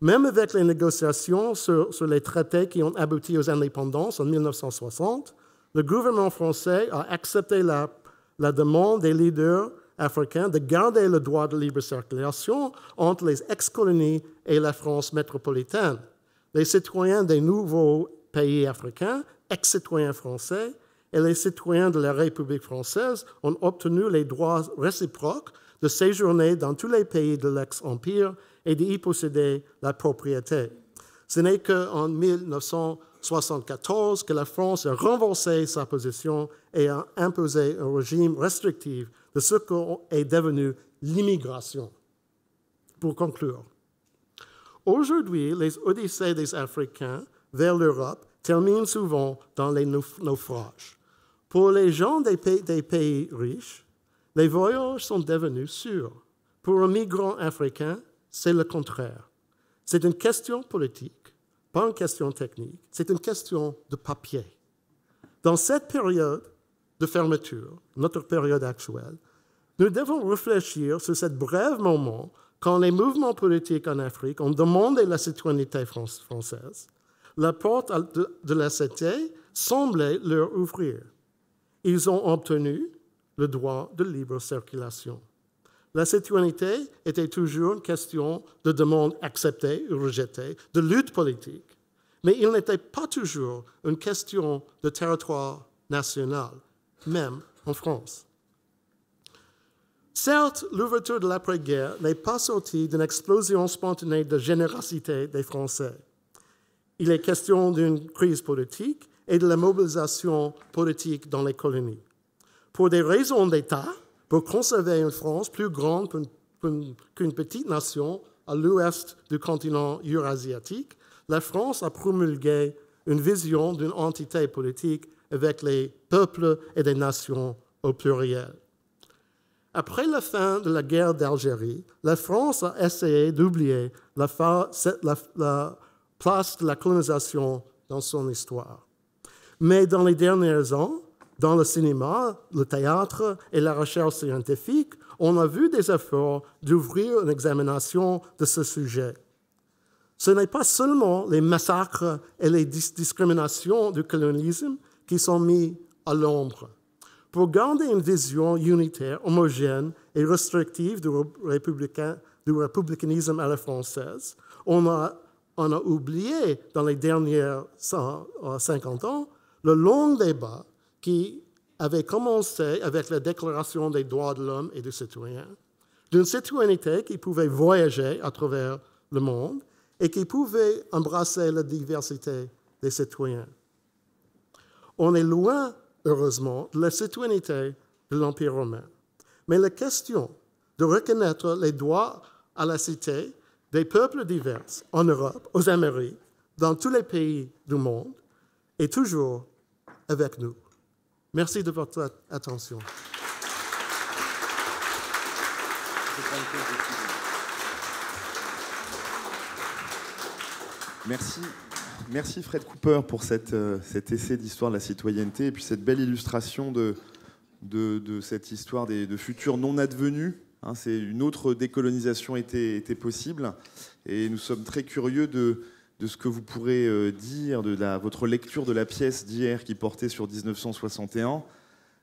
Même avec les négociations sur, les traités qui ont abouti aux indépendances en 1960, le gouvernement français a accepté la demande des leaders Africains de garder le droit de libre circulation entre les ex-colonies et la France métropolitaine. Les citoyens des nouveaux pays africains, ex-citoyens français, et les citoyens de la République française ont obtenu les droits réciproques de séjourner dans tous les pays de l'ex-empire et d'y posséder la propriété. Ce n'est qu'en 1974 que la France a renversé sa position et a imposé un régime restrictif de ce qu'est devenu l'immigration. Pour conclure, aujourd'hui, les odyssées des Africains vers l'Europe terminent souvent dans les naufrages. Pour les gens des pays, des pays riches, les voyages sont devenus sûrs. Pour un migrant africain, c'est le contraire. C'est une question politique, pas une question technique, c'est une question de papier. Dans cette période, de fermeture, notre période actuelle, nous devons réfléchir sur ce brève moment quand les mouvements politiques en Afrique ont demandé la citoyenneté française, la porte de la cité semblait leur ouvrir. Ils ont obtenu le droit de libre circulation. La citoyenneté était toujours une question de demande acceptée ou rejetée, de lutte politique, mais il n'était pas toujours une question de territoire national même en France. Certes, l'ouverture de l'après-guerre n'est pas sortie d'une explosion spontanée de générosité des Français. Il est question d'une crise politique et de la mobilisation politique dans les colonies. Pour des raisons d'État, pour conserver une France plus grande qu'une petite nation à l'ouest du continent eurasiatique, la France a promulgué une vision d'une entité politique avec les peuples et les nations au pluriel. Après la fin de la guerre d'Algérie, la France a essayé d'oublier la, place de la colonisation dans son histoire. Mais dans les derniers ans, dans le cinéma, le théâtre et la recherche scientifique, on a vu des efforts d'ouvrir une examination de ce sujet. Ce n'est pas seulement les massacres et les discriminations du colonialisme qui sont mis à l'ombre. Pour garder une vision unitaire, homogène et restrictive du, républicain, du républicanisme à la française, on a, on a oublié dans les dernières 50 euh, ans le long débat qui avait commencé avec la Déclaration des droits de l'homme et du citoyen, d'une citoyenneté qui pouvait voyager à travers le monde et qui pouvait embrasser la diversité des citoyens. On est loin, heureusement, de la citoyenneté de l'Empire romain. Mais la question de reconnaître les droits à la cité des peuples divers en Europe, aux Amériques, dans tous les pays du monde, est toujours avec nous. Merci de votre attention. Merci. Merci Fred Cooper pour euh, cet essai d'histoire de la citoyenneté et puis cette belle illustration de, cette histoire des, de futurs non advenus. Hein, c'est une autre décolonisation était, possible et nous sommes très curieux de, ce que vous pourrez euh, dire de votre lecture de la pièce d'hier qui portait sur 1961,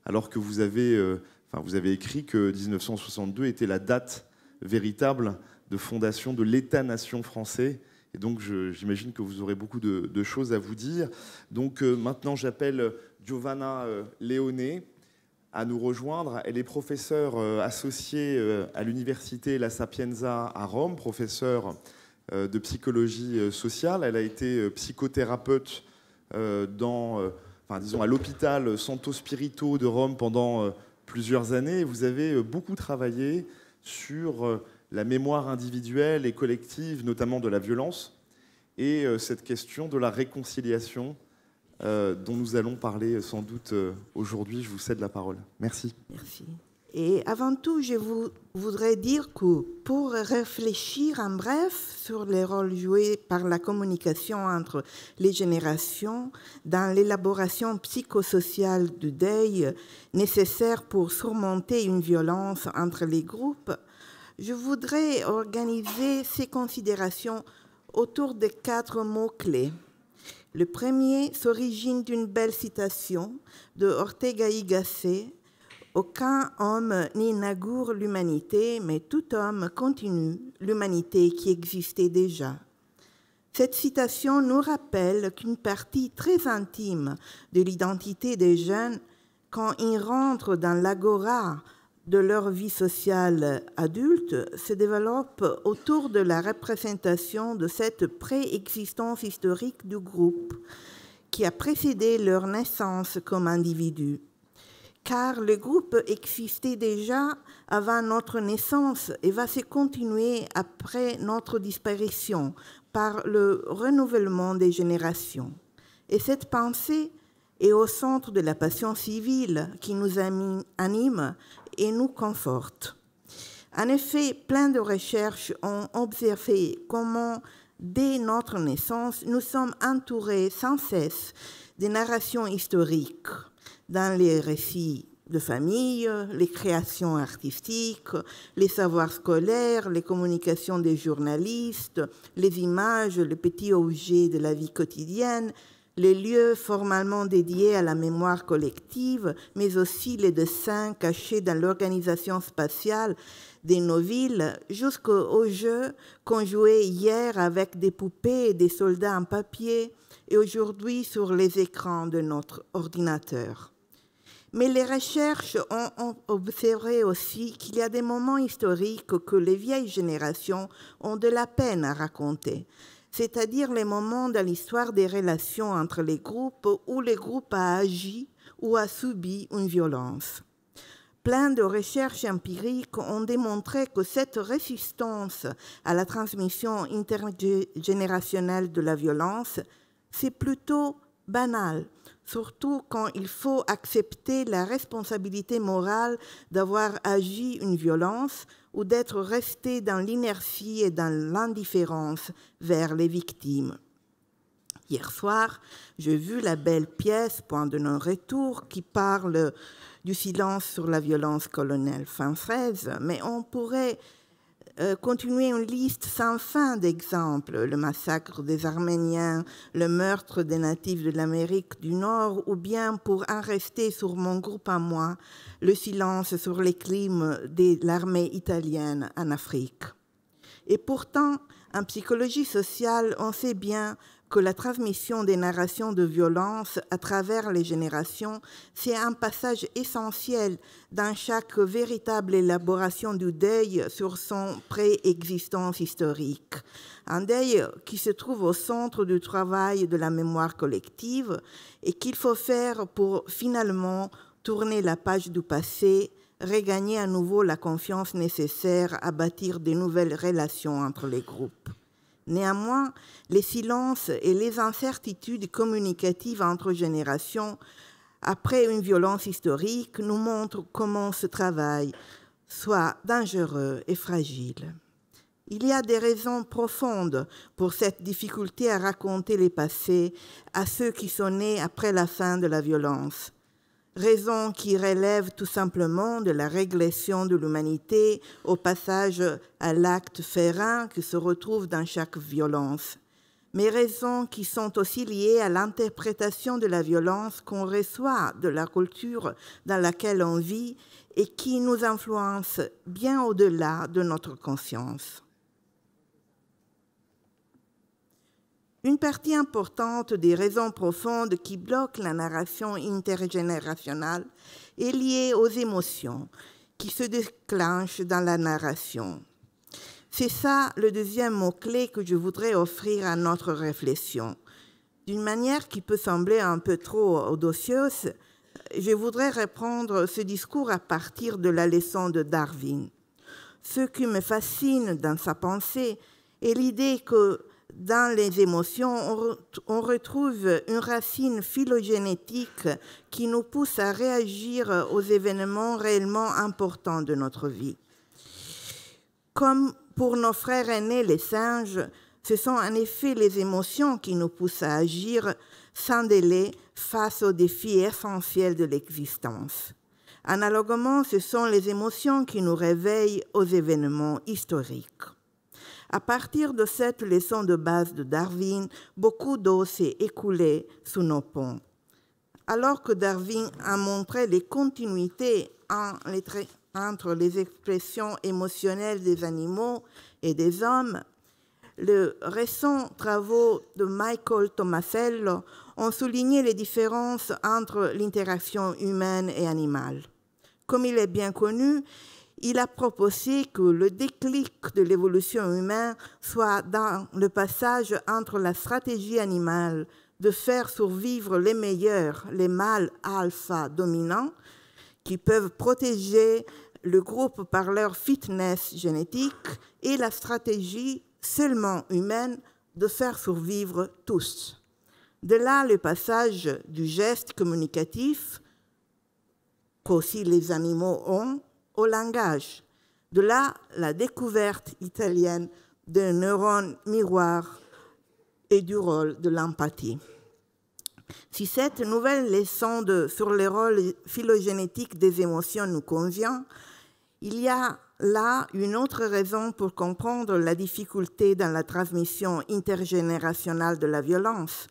alors que vous avez, euh, vous avez écrit que 1962 était la date véritable de fondation de l'État-nation français et donc, j'imagine que vous aurez beaucoup de, choses à vous dire. Donc, euh, maintenant, j'appelle euh, Giovanna euh, à nous rejoindre. Elle est professeure associée à l'université La Sapienza à Rome, professeure de psychologie sociale. Elle a été psychothérapeute dans, enfin, disons, à l'hôpital Santo Spirito de Rome pendant plusieurs années. Vous avez beaucoup travaillé sur la mémoire individuelle et collective, notamment de la violence, et euh, cette question de la réconciliation euh, dont nous allons parler euh, sans doute aujourd'hui. Je vous cède la parole. Merci. Merci. Et avant tout, je vous voudrais dire que pour réfléchir en bref sur les rôles joués par la communication entre les générations dans l'élaboration psychosociale du deuil nécessaire pour surmonter une violence entre les groupes, je voudrais organiser ces considérations autour de quatre mots-clés. Le premier s'origine d'une belle citation de Ortega y Aucun homme n'inaugure l'humanité, mais tout homme continue l'humanité qui existait déjà. Cette citation nous rappelle qu'une partie très intime de l'identité des jeunes, quand ils rentrent dans l'agora de leur vie sociale adulte se développe autour de la représentation de cette préexistence historique du groupe qui a précédé leur naissance comme individu. Car le groupe existait déjà avant notre naissance et va se continuer après notre disparition par le renouvellement des générations. Et cette pensée est au centre de la passion civile qui nous anime et nous conforte. En effet, plein de recherches ont observé comment, dès notre naissance, nous sommes entourés sans cesse des narrations historiques dans les récits de famille, les créations artistiques, les savoirs scolaires, les communications des journalistes, les images, les petits objets de la vie quotidienne, les lieux formellement dédiés à la mémoire collective, mais aussi les dessins cachés dans l'organisation spatiale de nos villes, jusqu'aux jeux qu'on jouait hier avec des poupées et des soldats en papier, et aujourd'hui sur les écrans de notre ordinateur. Mais les recherches ont observé aussi qu'il y a des moments historiques que les vieilles générations ont de la peine à raconter, c'est-à-dire les moments dans l'histoire des relations entre les groupes où le groupes a agi ou a subi une violence. Plein de recherches empiriques ont démontré que cette résistance à la transmission intergénérationnelle de la violence, c'est plutôt banal surtout quand il faut accepter la responsabilité morale d'avoir agi une violence ou d'être resté dans l'inertie et dans l'indifférence vers les victimes. Hier soir, j'ai vu la belle pièce Point de non-retour qui parle du silence sur la violence coloniale française, mais on pourrait euh, continuer une liste sans fin d'exemples, le massacre des Arméniens, le meurtre des natifs de l'Amérique du Nord, ou bien pour en rester sur mon groupe à moi, le silence sur les crimes de l'armée italienne en Afrique. Et pourtant, en psychologie sociale, on sait bien que la transmission des narrations de violence à travers les générations, c'est un passage essentiel dans chaque véritable élaboration du deuil sur son préexistence historique. Un deuil qui se trouve au centre du travail de la mémoire collective et qu'il faut faire pour finalement tourner la page du passé regagner à nouveau la confiance nécessaire à bâtir de nouvelles relations entre les groupes. Néanmoins, les silences et les incertitudes communicatives entre générations, après une violence historique, nous montrent comment ce travail soit dangereux et fragile. Il y a des raisons profondes pour cette difficulté à raconter les passés à ceux qui sont nés après la fin de la violence. Raisons qui relèvent tout simplement de la régression de l'humanité au passage à l'acte férin qui se retrouve dans chaque violence, mais raisons qui sont aussi liées à l'interprétation de la violence qu'on reçoit de la culture dans laquelle on vit et qui nous influence bien au-delà de notre conscience. Une partie importante des raisons profondes qui bloquent la narration intergénérationnelle est liée aux émotions qui se déclenchent dans la narration. C'est ça le deuxième mot-clé que je voudrais offrir à notre réflexion. D'une manière qui peut sembler un peu trop audacieuse, je voudrais reprendre ce discours à partir de la leçon de Darwin. Ce qui me fascine dans sa pensée est l'idée que dans les émotions, on, retrouve une racine phylogénétique qui nous pousse à réagir aux événements réellement importants de notre vie. Comme pour nos frères aînés, les singes, ce sont en effet les émotions qui nous poussent à agir sans délai face aux défis essentiels de l'existence. Analoguement, ce sont les émotions qui nous réveillent aux événements historiques. À partir de cette leçon de base de Darwin, beaucoup d'eau s'est écoulée sous nos ponts. Alors que Darwin a montré les continuités entre les expressions émotionnelles des animaux et des hommes, les récents travaux de Michael Tomasello ont souligné les différences entre l'interaction humaine et animale. Comme il est bien connu, il a proposé que le déclic de l'évolution humaine soit dans le passage entre la stratégie animale de faire survivre les meilleurs, les mâles alpha dominants, qui peuvent protéger le groupe par leur fitness génétique, et la stratégie seulement humaine de faire survivre tous. De là le passage du geste communicatif qu'aussi les animaux ont au langage. De là, la découverte italienne des neurones miroirs et du rôle de l'empathie. Si cette nouvelle leçon sur les rôles phylogénétiques des émotions nous convient, il y a là une autre raison pour comprendre la difficulté dans la transmission intergénérationnelle de la violence,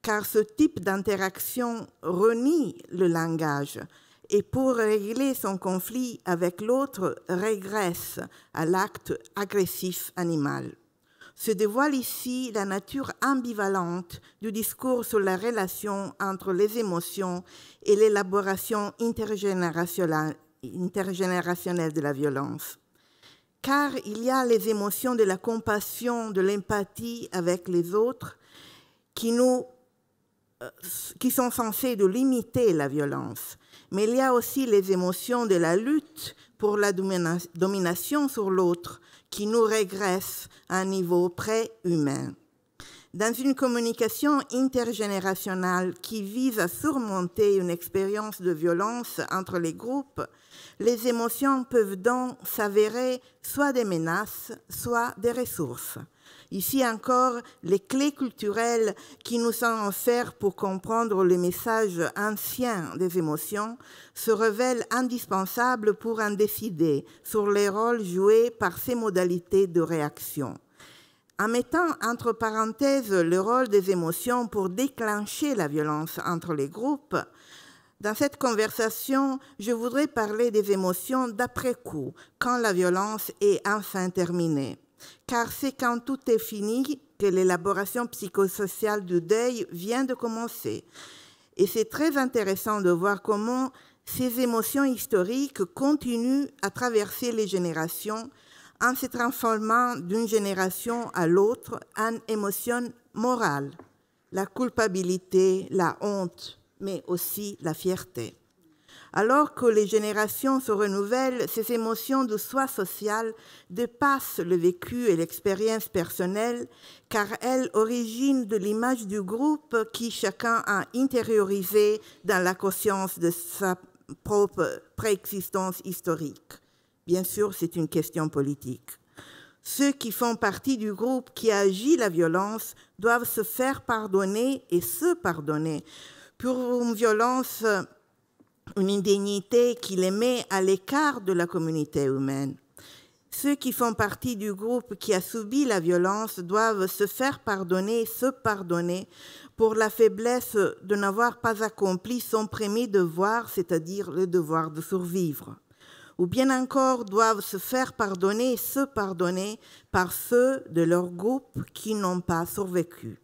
car ce type d'interaction renie le langage, et pour régler son conflit avec l'autre régresse à l'acte agressif animal. Se dévoile ici la nature ambivalente du discours sur la relation entre les émotions et l'élaboration intergénérationnelle, de la violence. Car il y a les émotions de la compassion, de l'empathie avec les autres qui euh, sont censées de limiter la violence, mais il y a aussi les émotions de la lutte pour la domination sur l'autre qui nous régressent à un niveau pré-humain. Dans une communication intergénérationnelle qui vise à surmonter une expérience de violence entre les groupes, les émotions peuvent donc s'avérer soit des menaces, soit des ressources. Ici encore, les clés culturelles qui nous sont offertes pour comprendre les messages anciens des émotions se révèlent indispensables pour en décider sur les rôles joués par ces modalités de réaction. En mettant entre parenthèses le rôle des émotions pour déclencher la violence entre les groupes, dans cette conversation, je voudrais parler des émotions d'après-coup, quand la violence est enfin terminée car c'est quand tout est fini que l'élaboration psychosociale du deuil vient de commencer. Et c'est très intéressant de voir comment ces émotions historiques continuent à traverser les générations en se transformant d'une génération à l'autre en émotions morales, la culpabilité, la honte, mais aussi la fierté. Alors que les générations se renouvellent, ces émotions de soi social dépassent le vécu et l'expérience personnelle, car elles originent de l'image du groupe qui chacun a intériorisé dans la conscience de sa propre préexistence historique. Bien sûr, c'est une question politique. Ceux qui font partie du groupe qui agit la violence doivent se faire pardonner et se pardonner pour une violence une indignité qui les met à l'écart de la communauté humaine. Ceux qui font partie du groupe qui a subi la violence doivent se faire pardonner, se pardonner pour la faiblesse de n'avoir pas accompli son premier devoir, c'est-à-dire le devoir de survivre. Ou bien encore doivent se faire pardonner, se pardonner par ceux de leur groupe qui n'ont pas survécu.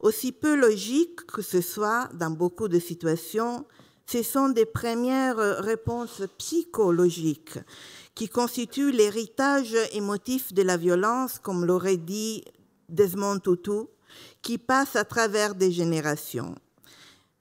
Aussi peu logique que ce soit, dans beaucoup de situations, ce sont des premières euh, réponses psychologiques qui constituent l'héritage émotif de la violence, comme l'aurait dit Desmond Tutu, qui passe à travers des générations.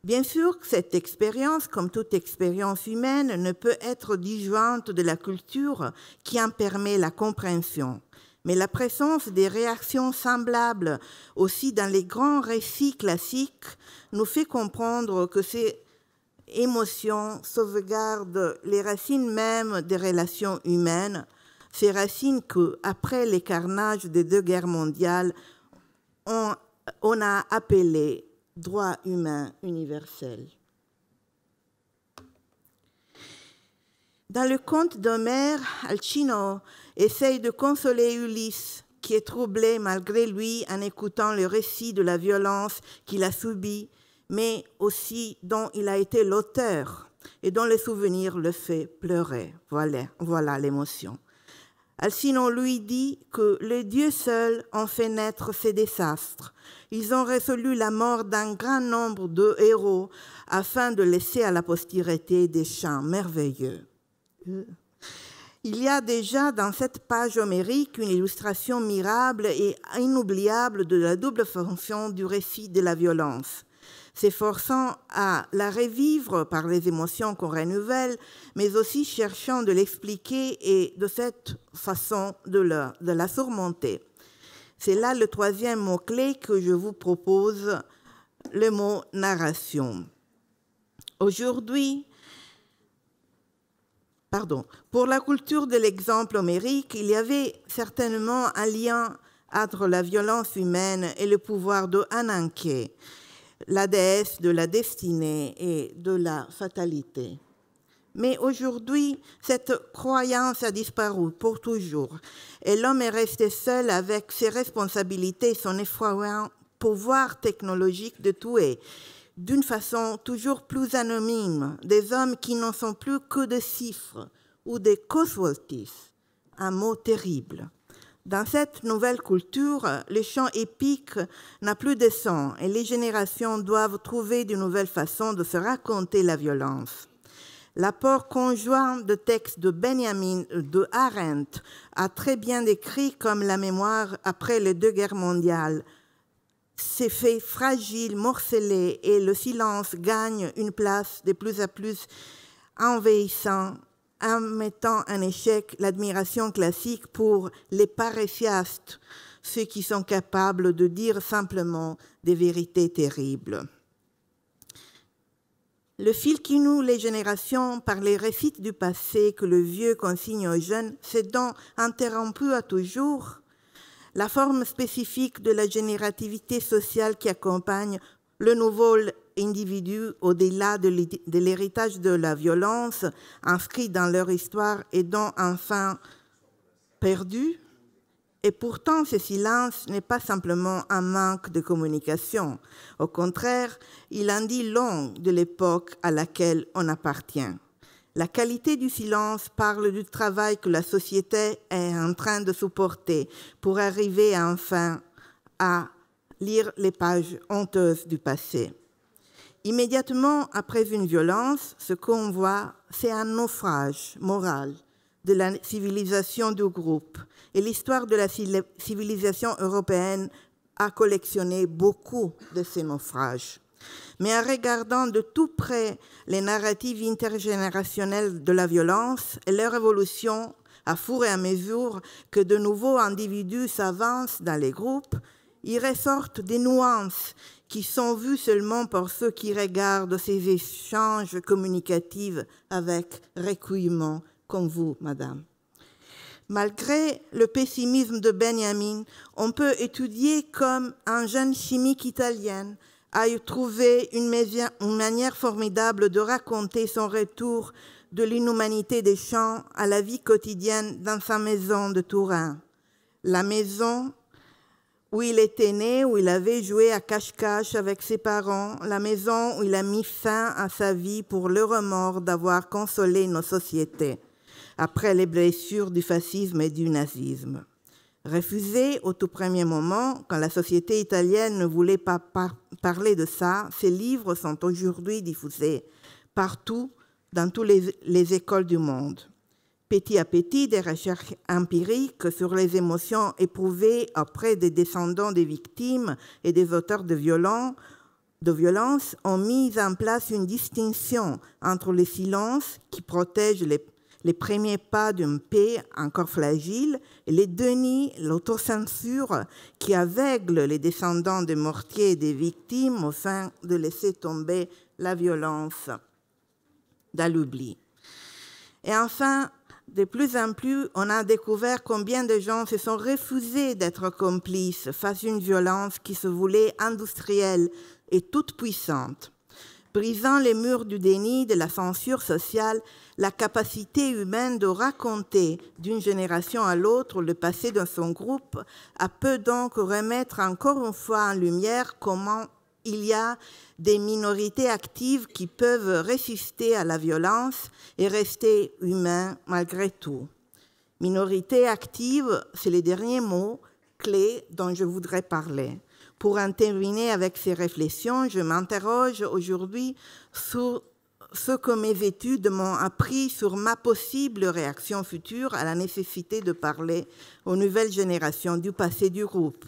Bien sûr cette expérience, comme toute expérience humaine, ne peut être disjointe de la culture qui en permet la compréhension. Mais la présence des réactions semblables aussi dans les grands récits classiques nous fait comprendre que c'est émotion sauvegarde les racines mêmes des relations humaines, ces racines que, après les carnages des deux guerres mondiales, on, a appelées droit humain universel. Dans le conte d'Homère, Alcino essaye de consoler Ulysse, qui est troublé malgré lui en écoutant le récit de la violence qu'il a subie mais aussi dont il a été l'auteur et dont le souvenir le fait pleurer. Voilà, voilà l'émotion. on lui dit que les dieux seuls ont fait naître ces désastres. Ils ont résolu la mort d'un grand nombre de héros afin de laisser à la postérité des chants merveilleux. Il y a déjà dans cette page homérique une illustration mirable et inoubliable de la double fonction du récit de la violence s'efforçant à la revivre par les émotions qu'on renouvelle, mais aussi cherchant de l'expliquer et de cette façon de la, surmonter. C'est là le troisième mot-clé que je vous propose, le mot narration. Aujourd'hui, pardon, pour la culture de l'exemple homérique, il y avait certainement un lien entre la violence humaine et le pouvoir de Ananke la déesse de la destinée et de la fatalité. Mais aujourd'hui, cette croyance a disparu pour toujours et l'homme est resté seul avec ses responsabilités et son effroyant pouvoir technologique de tout tuer, d'une façon toujours plus anonyme, des hommes qui n'en sont plus que des chiffres ou des cosvoltis un mot terrible. Dans cette nouvelle culture, le chant épique n'a plus de sens et les générations doivent trouver de nouvelles façons de se raconter la violence. L'apport conjoint de textes de Benjamin euh, de Arendt a très bien décrit comme la mémoire après les deux guerres mondiales s'est fait fragile, morcelée et le silence gagne une place de plus en plus envahissante en mettant en échec l'admiration classique pour les paréciastes, ceux qui sont capables de dire simplement des vérités terribles. Le fil qui noue les générations par les récits du passé que le vieux consigne aux jeunes c'est donc interrompu à toujours. La forme spécifique de la générativité sociale qui accompagne le nouveau individus, au-delà de l'héritage de la violence inscrit dans leur histoire et dont enfin perdu. Et pourtant, ce silence n'est pas simplement un manque de communication. Au contraire, il en dit long de l'époque à laquelle on appartient. La qualité du silence parle du travail que la société est en train de supporter pour arriver enfin à lire les pages honteuses du passé. Immédiatement après une violence, ce qu'on voit, c'est un naufrage moral de la civilisation du groupe. Et l'histoire de la civilisation européenne a collectionné beaucoup de ces naufrages. Mais en regardant de tout près les narratives intergénérationnelles de la violence et leur évolution à four et à mesure que de nouveaux individus s'avancent dans les groupes, il ressortent des nuances qui sont vues seulement par ceux qui regardent ces échanges communicatifs avec recueillement, comme vous, madame. Malgré le pessimisme de Benjamin, on peut étudier comme un jeune chimique italien a trouvé une, une manière formidable de raconter son retour de l'inhumanité des champs à la vie quotidienne dans sa maison de Turin. La maison où il était né, où il avait joué à cache-cache avec ses parents, la maison où il a mis fin à sa vie pour le remords d'avoir consolé nos sociétés après les blessures du fascisme et du nazisme. Refusé au tout premier moment, quand la société italienne ne voulait pas parler de ça, ses livres sont aujourd'hui diffusés partout dans toutes les écoles du monde petit à petit des recherches empiriques sur les émotions éprouvées auprès des descendants des victimes et des auteurs de, violences ont mis en place une distinction entre le silence qui protège les, premiers pas d'une paix encore fragile et les denis l'autocensure qui aveugle les descendants des mortiers et des victimes au sein de laisser tomber la violence dans l'oubli. Et enfin, de plus en plus, on a découvert combien de gens se sont refusés d'être complices face à une violence qui se voulait industrielle et toute puissante, brisant les murs du déni, de la censure sociale, la capacité humaine de raconter d'une génération à l'autre le passé de son groupe, a peu donc remettre encore une fois en lumière comment il y a des minorités actives qui peuvent résister à la violence et rester humains malgré tout. Minorité active, c'est le dernier mot clé dont je voudrais parler. Pour en terminer avec ces réflexions, je m'interroge aujourd'hui sur ce que mes études m'ont appris sur ma possible réaction future à la nécessité de parler aux nouvelles générations du passé du groupe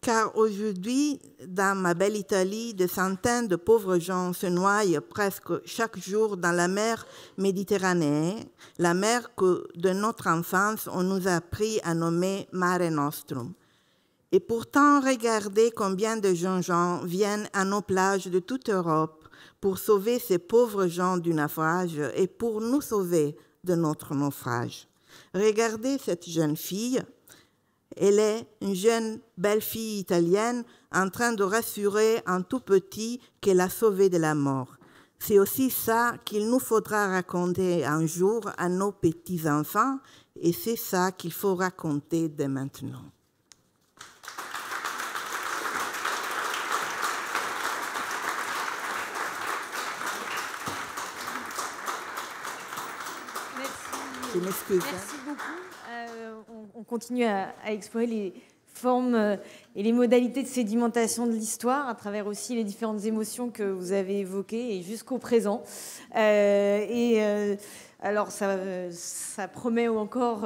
car aujourd'hui, dans ma belle Italie, des centaines de pauvres gens se noient presque chaque jour dans la mer Méditerranée, la mer que de notre enfance on nous a appris à nommer Mare Nostrum. Et pourtant, regardez combien de jeunes gens viennent à nos plages de toute Europe pour sauver ces pauvres gens du naufrage et pour nous sauver de notre naufrage. Regardez cette jeune fille elle est une jeune belle fille italienne en train de rassurer un tout petit qu'elle a sauvé de la mort. C'est aussi ça qu'il nous faudra raconter un jour à nos petits-enfants et c'est ça qu'il faut raconter dès maintenant. Hein on, continue à, explorer les formes euh, et les modalités de sédimentation de l'histoire à travers aussi les différentes émotions que vous avez évoquées et jusqu'au présent. Euh, et euh, alors ça, promet ou encore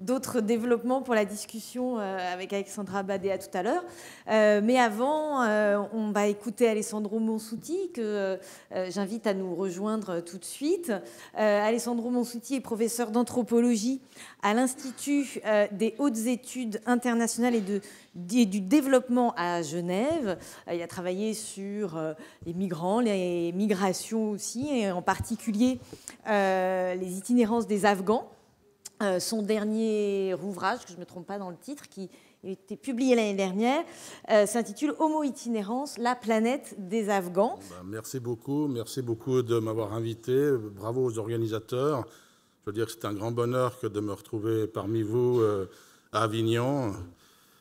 d'autres développements pour la discussion euh, avec Alexandra Badea tout à l'heure. Euh, mais avant, euh, on va écouter Alessandro Monsouti, que j'invite à nous rejoindre tout de suite. Alessandro Monsuti est professeur d'anthropologie à l'Institut des hautes études internationales et, et, du développement à Genève. il a travaillé sur les migrants, les migrations aussi, et en particulier les itinérances des Afghans. Euh, son dernier ouvrage, que je ne me trompe pas dans le titre, qui a été publié l'année dernière, euh, s'intitule Homo itinérance, la planète des Afghans. Bah, merci beaucoup, merci beaucoup de m'avoir invité. Bravo aux organisateurs. Je veux dire que c'est un grand bonheur que de me retrouver parmi vous euh, à Avignon,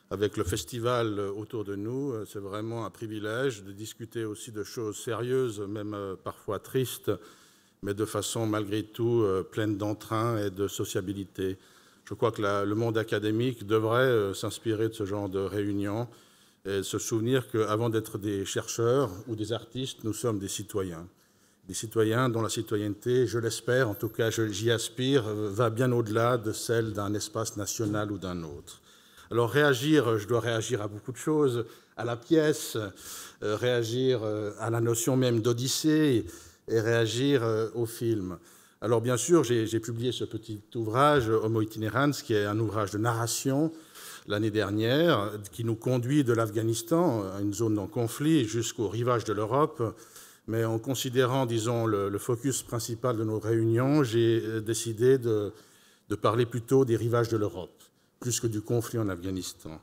avec le festival autour de nous. C'est vraiment un privilège de discuter aussi de choses sérieuses, même parfois tristes mais de façon malgré tout euh, pleine d'entrain et de sociabilité. Je crois que le monde académique devrait euh, s'inspirer de ce genre de réunion et se souvenir qu'avant d'être des chercheurs ou des artistes, nous sommes des citoyens. Des citoyens dont la citoyenneté, je l'espère, en tout cas j'y aspire, euh, va bien au-delà de celle d'un espace national ou d'un autre. Alors réagir, je dois réagir à beaucoup de choses, à la pièce, réagir à la notion même d'Odyssée, et réagir euh, au film. Alors bien sûr, j'ai publié ce petit ouvrage, Homo itinerans, qui est un ouvrage de narration l'année dernière, qui nous conduit de l'Afghanistan, une zone en conflit, jusqu'au rivage de l'Europe. Mais en considérant, disons, le, focus principal de nos réunions, j'ai euh, décidé de parler plutôt des rivages de l'Europe, plus que du conflit en Afghanistan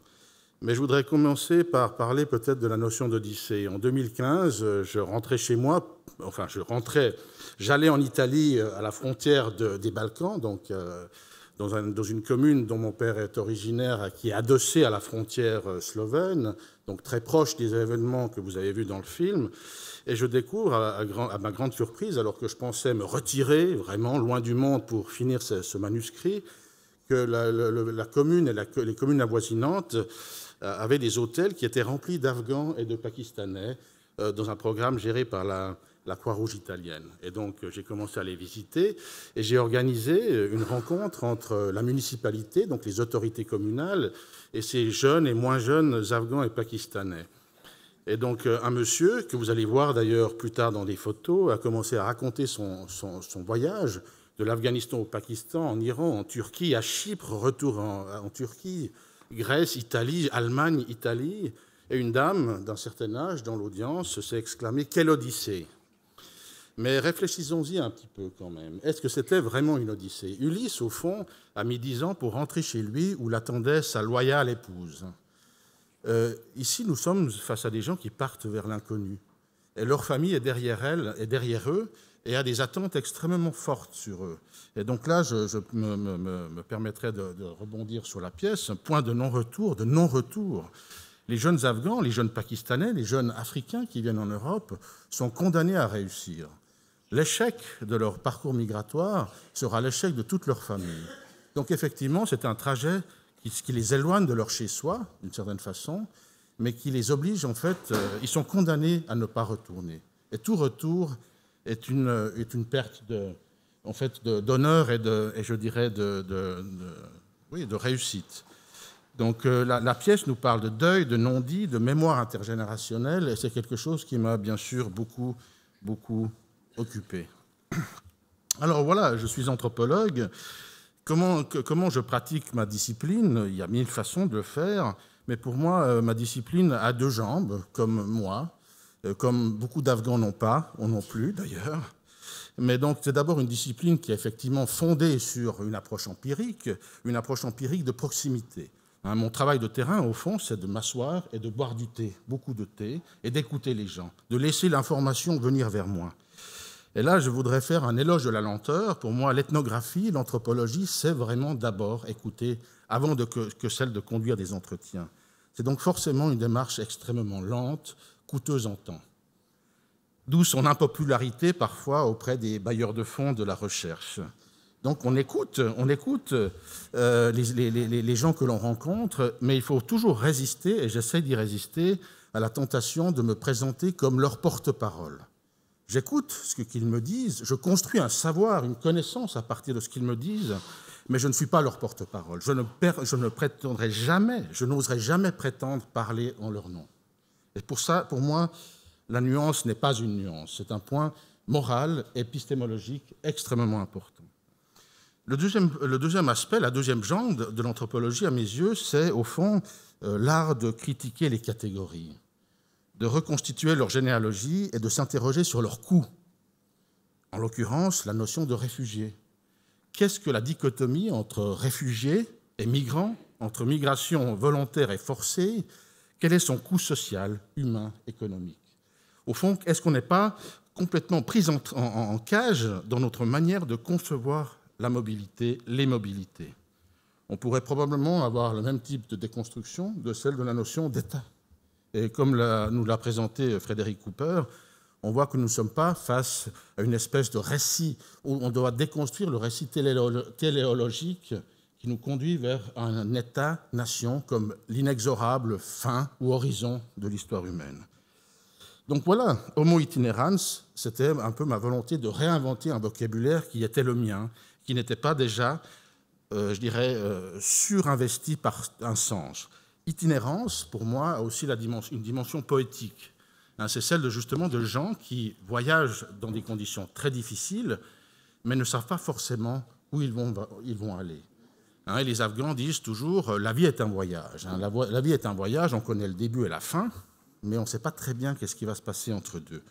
mais je voudrais commencer par parler peut-être de la notion d'Odyssée. En 2015, je rentrais chez moi, enfin je rentrais, j'allais en Italie euh, à la frontière des Balkans, donc euh, dans, une commune dont mon père est originaire, qui est adossée à la frontière euh, slovène, donc très proche des événements que vous avez vus dans le film. Et je découvre, à, ma grande surprise, alors que je pensais me retirer vraiment loin du monde pour finir ce, manuscrit, que la, commune et les communes avoisinantes euh, avait des hôtels qui étaient remplis d'Afghans et de Pakistanais euh, dans un programme géré par la, Croix-Rouge italienne. Et donc euh, j'ai commencé à les visiter et j'ai organisé une rencontre entre la municipalité, donc les autorités communales, et ces jeunes et moins jeunes Afghans et Pakistanais. Et donc un monsieur, que vous allez voir d'ailleurs plus tard dans des photos, a commencé à raconter son, voyage de l'Afghanistan au Pakistan, en Iran, en Turquie, à Chypre, retour en Turquie, Grèce, Italie, Allemagne, Italie, et une dame d'un certain âge dans l'audience s'est exclamée Quelle odyssée Mais réfléchissons-y un petit peu quand même. Est-ce que c'était vraiment une odyssée Ulysse, au fond, a mis dix ans pour rentrer chez lui où l'attendait sa loyale épouse. Euh, ici, nous sommes face à des gens qui partent vers l'inconnu. Et leur famille est derrière, elle, est derrière eux, et a des attentes extrêmement fortes sur eux. Et donc là, je, me, permettrai de, rebondir sur la pièce, un point de non-retour, de non-retour. Les jeunes Afghans, les jeunes Pakistanais, les jeunes Africains qui viennent en Europe sont condamnés à réussir. L'échec de leur parcours migratoire sera l'échec de toute leur famille. Donc effectivement, c'est un trajet qui, les éloigne de leur chez-soi, d'une certaine façon, mais qui les oblige, en fait, euh, ils sont condamnés à ne pas retourner. Et tout retour est une, est une perte de, en fait, d'honneur et, de, et je dirais de, de, oui, de réussite. Donc euh, la, pièce nous parle de deuil, de non-dit, de mémoire intergénérationnelle, et c'est quelque chose qui m'a bien sûr beaucoup, beaucoup occupé. Alors voilà, je suis anthropologue. Comment, comment je pratique ma discipline Il y a mille façons de le faire, mais pour moi, euh, ma discipline a deux jambes, comme moi, euh, comme beaucoup d'Afghans n'ont pas, on n'en plus d'ailleurs. Mais donc c'est d'abord une discipline qui est effectivement fondée sur une approche empirique, une approche empirique de proximité. Hein, mon travail de terrain, au fond, c'est de m'asseoir et de boire du thé, beaucoup de thé, et d'écouter les gens, de laisser l'information venir vers moi. Et là, je voudrais faire un éloge de la lenteur. Pour moi, l'ethnographie, l'anthropologie, c'est vraiment d'abord écouter avant que celle de conduire des entretiens. C'est donc forcément une démarche extrêmement lente, coûteuse en temps. D'où son impopularité parfois auprès des bailleurs de fonds de la recherche. Donc on écoute, on écoute euh, les, gens que l'on rencontre, mais il faut toujours résister, et j'essaie d'y résister, à la tentation de me présenter comme leur porte-parole. J'écoute ce qu'ils me disent, je construis un savoir, une connaissance à partir de ce qu'ils me disent, mais je ne suis pas leur porte-parole. Je je ne prétendrai jamais, je n'oserai jamais prétendre parler en leur nom. Et pour ça, pour moi, la nuance n'est pas une nuance, c'est un point moral, épistémologique extrêmement important. Le deuxième, aspect, la deuxième jambe de l'anthropologie, à mes yeux, c'est au fond euh, l'art de critiquer les catégories, de reconstituer leur généalogie et de s'interroger sur leur coût. En l'occurrence, la notion de réfugié. Qu'est-ce que la dichotomie entre réfugiés et migrants, entre migration volontaire et forcée, quel est son coût social, humain, économique Au fond, est-ce qu'on n'est pas complètement pris en, cage dans notre manière de concevoir la mobilité, les mobilités On pourrait probablement avoir le même type de déconstruction de celle de la notion d'État. Et comme nous l'a présenté Frédéric Cooper, on voit que nous ne sommes pas face à une espèce de récit où on doit déconstruire le récit téléologique qui nous conduit vers un État-nation comme l'inexorable fin ou horizon de l'histoire humaine. Donc voilà, Homo itinerans, c'était un peu ma volonté de réinventer un vocabulaire qui était le mien, qui n'était pas déjà, euh, je dirais, euh, surinvesti par un sens. Itinérance, pour moi, a aussi une dimension poétique. Hein, c'est celle de, justement de gens qui voyagent dans des conditions très difficiles, mais ne savent pas forcément où ils vont aller. Hein, les Afghans disent toujours euh, la vie est un voyage. Hein. la, vie est un voyage, on connaît le début et la fin, mais on ne sait pas très bien qu'est-ce qui va se passer entre deux.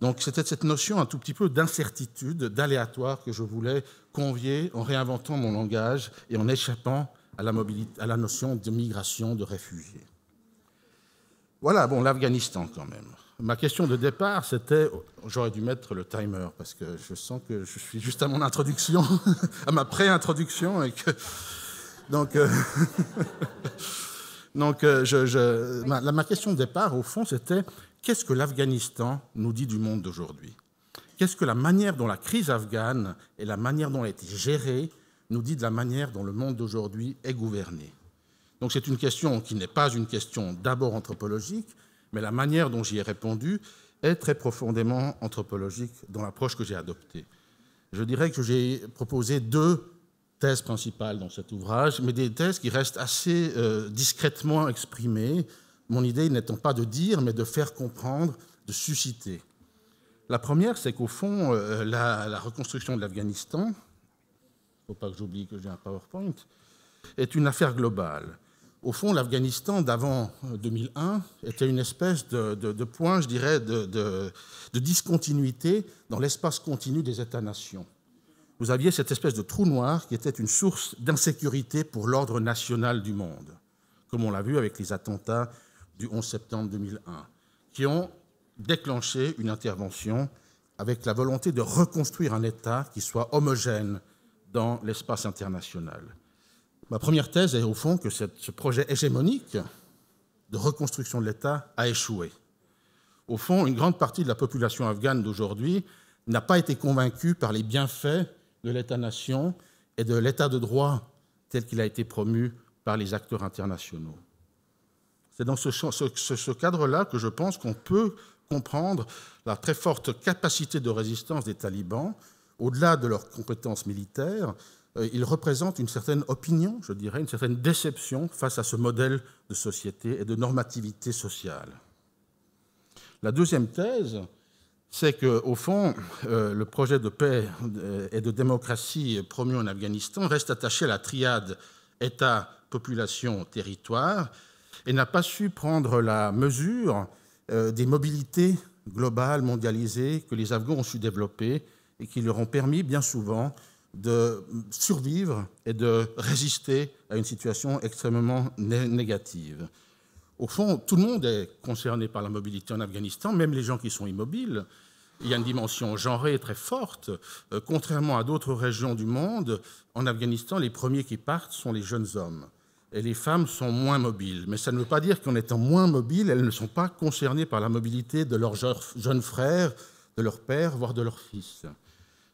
Donc c'était cette notion un tout petit peu d'incertitude, d'aléatoire que je voulais convier en réinventant mon langage et en échappant à la, à la notion de migration, de réfugié. Voilà, bon, l'Afghanistan quand même ma question de départ, c'était, j'aurais dû mettre le timer parce que je sens que je suis juste à mon introduction, [LAUGHS] à ma pré-introduction et que donc euh, [LAUGHS] euh, Ma, ma, question de départ au fond c'était qu'est-ce que l'Afghanistan nous dit du monde d'aujourd'hui Qu'est-ce que la manière dont la crise afghane et la manière dont elle a été gérée nous dit de la manière dont le monde d'aujourd'hui est gouverné Donc c'est une question qui n'est pas une question d'abord anthropologique, mais la manière dont j'y ai répondu est très profondément anthropologique dans l'approche que j'ai adoptée. Je dirais que j'ai proposé deux thèses principales dans cet ouvrage, mais des thèses qui restent assez euh, discrètement exprimées, mon idée n'étant pas de dire, mais de faire comprendre, de susciter. La première, c'est qu'au fond, euh, la, la, reconstruction de l'Afghanistan, il ne faut pas que j'oublie que j'ai un PowerPoint, est une affaire globale. Au fond, l'Afghanistan d'avant 2001 euh, était une espèce de, point, je dirais, de discontinuité dans l'espace continu des États-nations. Vous aviez cette espèce de trou noir qui était une source d'insécurité pour l'ordre national du monde, comme on l'a vu avec les attentats du 11 septembre 2001, qui ont déclenché une intervention avec la volonté de reconstruire un État qui soit homogène dans l'espace international. Ma première thèse est au fond que ce projet hégémonique de reconstruction de l'État a échoué. Au fond, une grande partie de la population afghane d'aujourd'hui n'a pas été convaincue par les bienfaits de l'État-nation et de l'État de droit tel qu'il a été promu par les acteurs internationaux. C'est dans ce, cadre-là que je pense qu'on peut comprendre la très forte capacité de résistance des talibans, au-delà de leurs compétences militaires, euh, il représente une certaine opinion, je dirais, une certaine déception face à ce modèle de société et de normativité sociale. La deuxième thèse, c'est qu'au fond, euh, le projet de paix euh, et de démocratie promu en Afghanistan reste attaché à la triade État, population, territoire, et n'a pas su prendre la mesure des mobilités globales, mondialisées, que les Afghans ont su développer et qui leur ont permis bien souvent de survivre et de résister à une situation extrêmement négative. Au fond, tout le monde est concerné par la mobilité en Afghanistan, même les gens qui sont immobiles. Il y a une dimension genrée très forte. Euh, contrairement à d'autres régions du monde, en Afghanistan, les premiers qui partent sont les jeunes hommes. Et les femmes sont moins mobiles. Mais ça ne veut pas dire qu'en étant moins mobiles, elles ne sont pas concernées par la mobilité de leurs jeunes frères, de leurs pères, voire de leurs fils.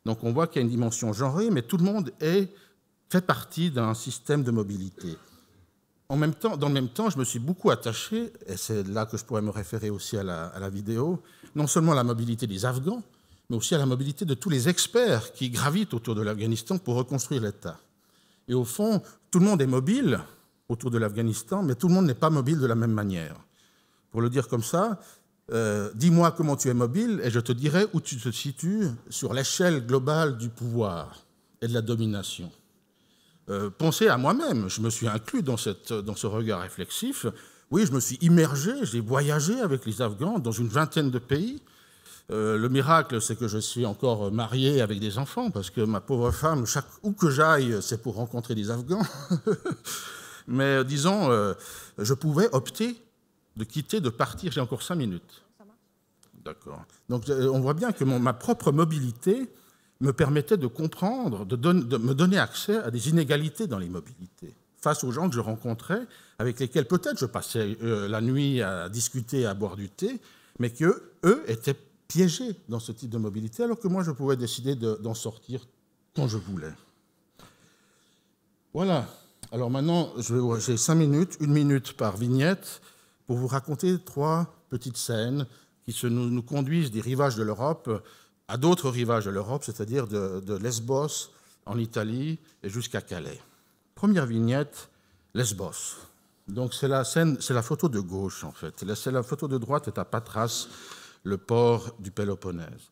Donc on voit qu'il y a une dimension genrée, mais tout le monde est, fait partie d'un système de mobilité. En même temps, dans le même temps, je me suis beaucoup attaché, et c'est là que je pourrais me référer aussi à la, vidéo, non seulement à la mobilité des Afghans, mais aussi à la mobilité de tous les experts qui gravitent autour de l'Afghanistan pour reconstruire l'État. Et au fond, tout le monde est mobile autour de l'Afghanistan, mais tout le monde n'est pas mobile de la même manière. Pour le dire comme ça, euh, dis-moi comment tu es mobile et je te dirai où tu te situes sur l'échelle globale du pouvoir et de la domination. Euh, pensez à moi-même, je me suis inclus dans, ce regard réflexif. Oui, je me suis immergé, j'ai voyagé avec les Afghans dans une vingtaine de pays. Euh, le miracle, c'est que je suis encore marié avec des enfants, parce que ma pauvre femme, chaque, où que j'aille, c'est pour rencontrer des Afghans. [LAUGHS] Mais disons, je pouvais opter de quitter, de partir. J'ai encore cinq minutes. D'accord. Donc euh, on voit bien que ma propre mobilité me permettait de comprendre, de, me donner accès à des inégalités dans les mobilités, face aux gens que je rencontrais, avec lesquels peut-être je passais euh, la nuit à discuter, à boire du thé, mais qu'eux eux, étaient piégés dans ce type de mobilité, alors que moi, je pouvais décider d'en sortir quand je voulais. Voilà. Alors maintenant, j'ai cinq minutes, une minute par vignette pour vous raconter trois petites scènes qui nous, conduisent des rivages de l'Europe à d'autres rivages de l'Europe, c'est-à-dire de, Lesbos en Italie et jusqu'à Calais. Première vignette, Lesbos. Donc c'est la photo de gauche en fait. La, photo de droite est à Patras, le port du Péloponnèse.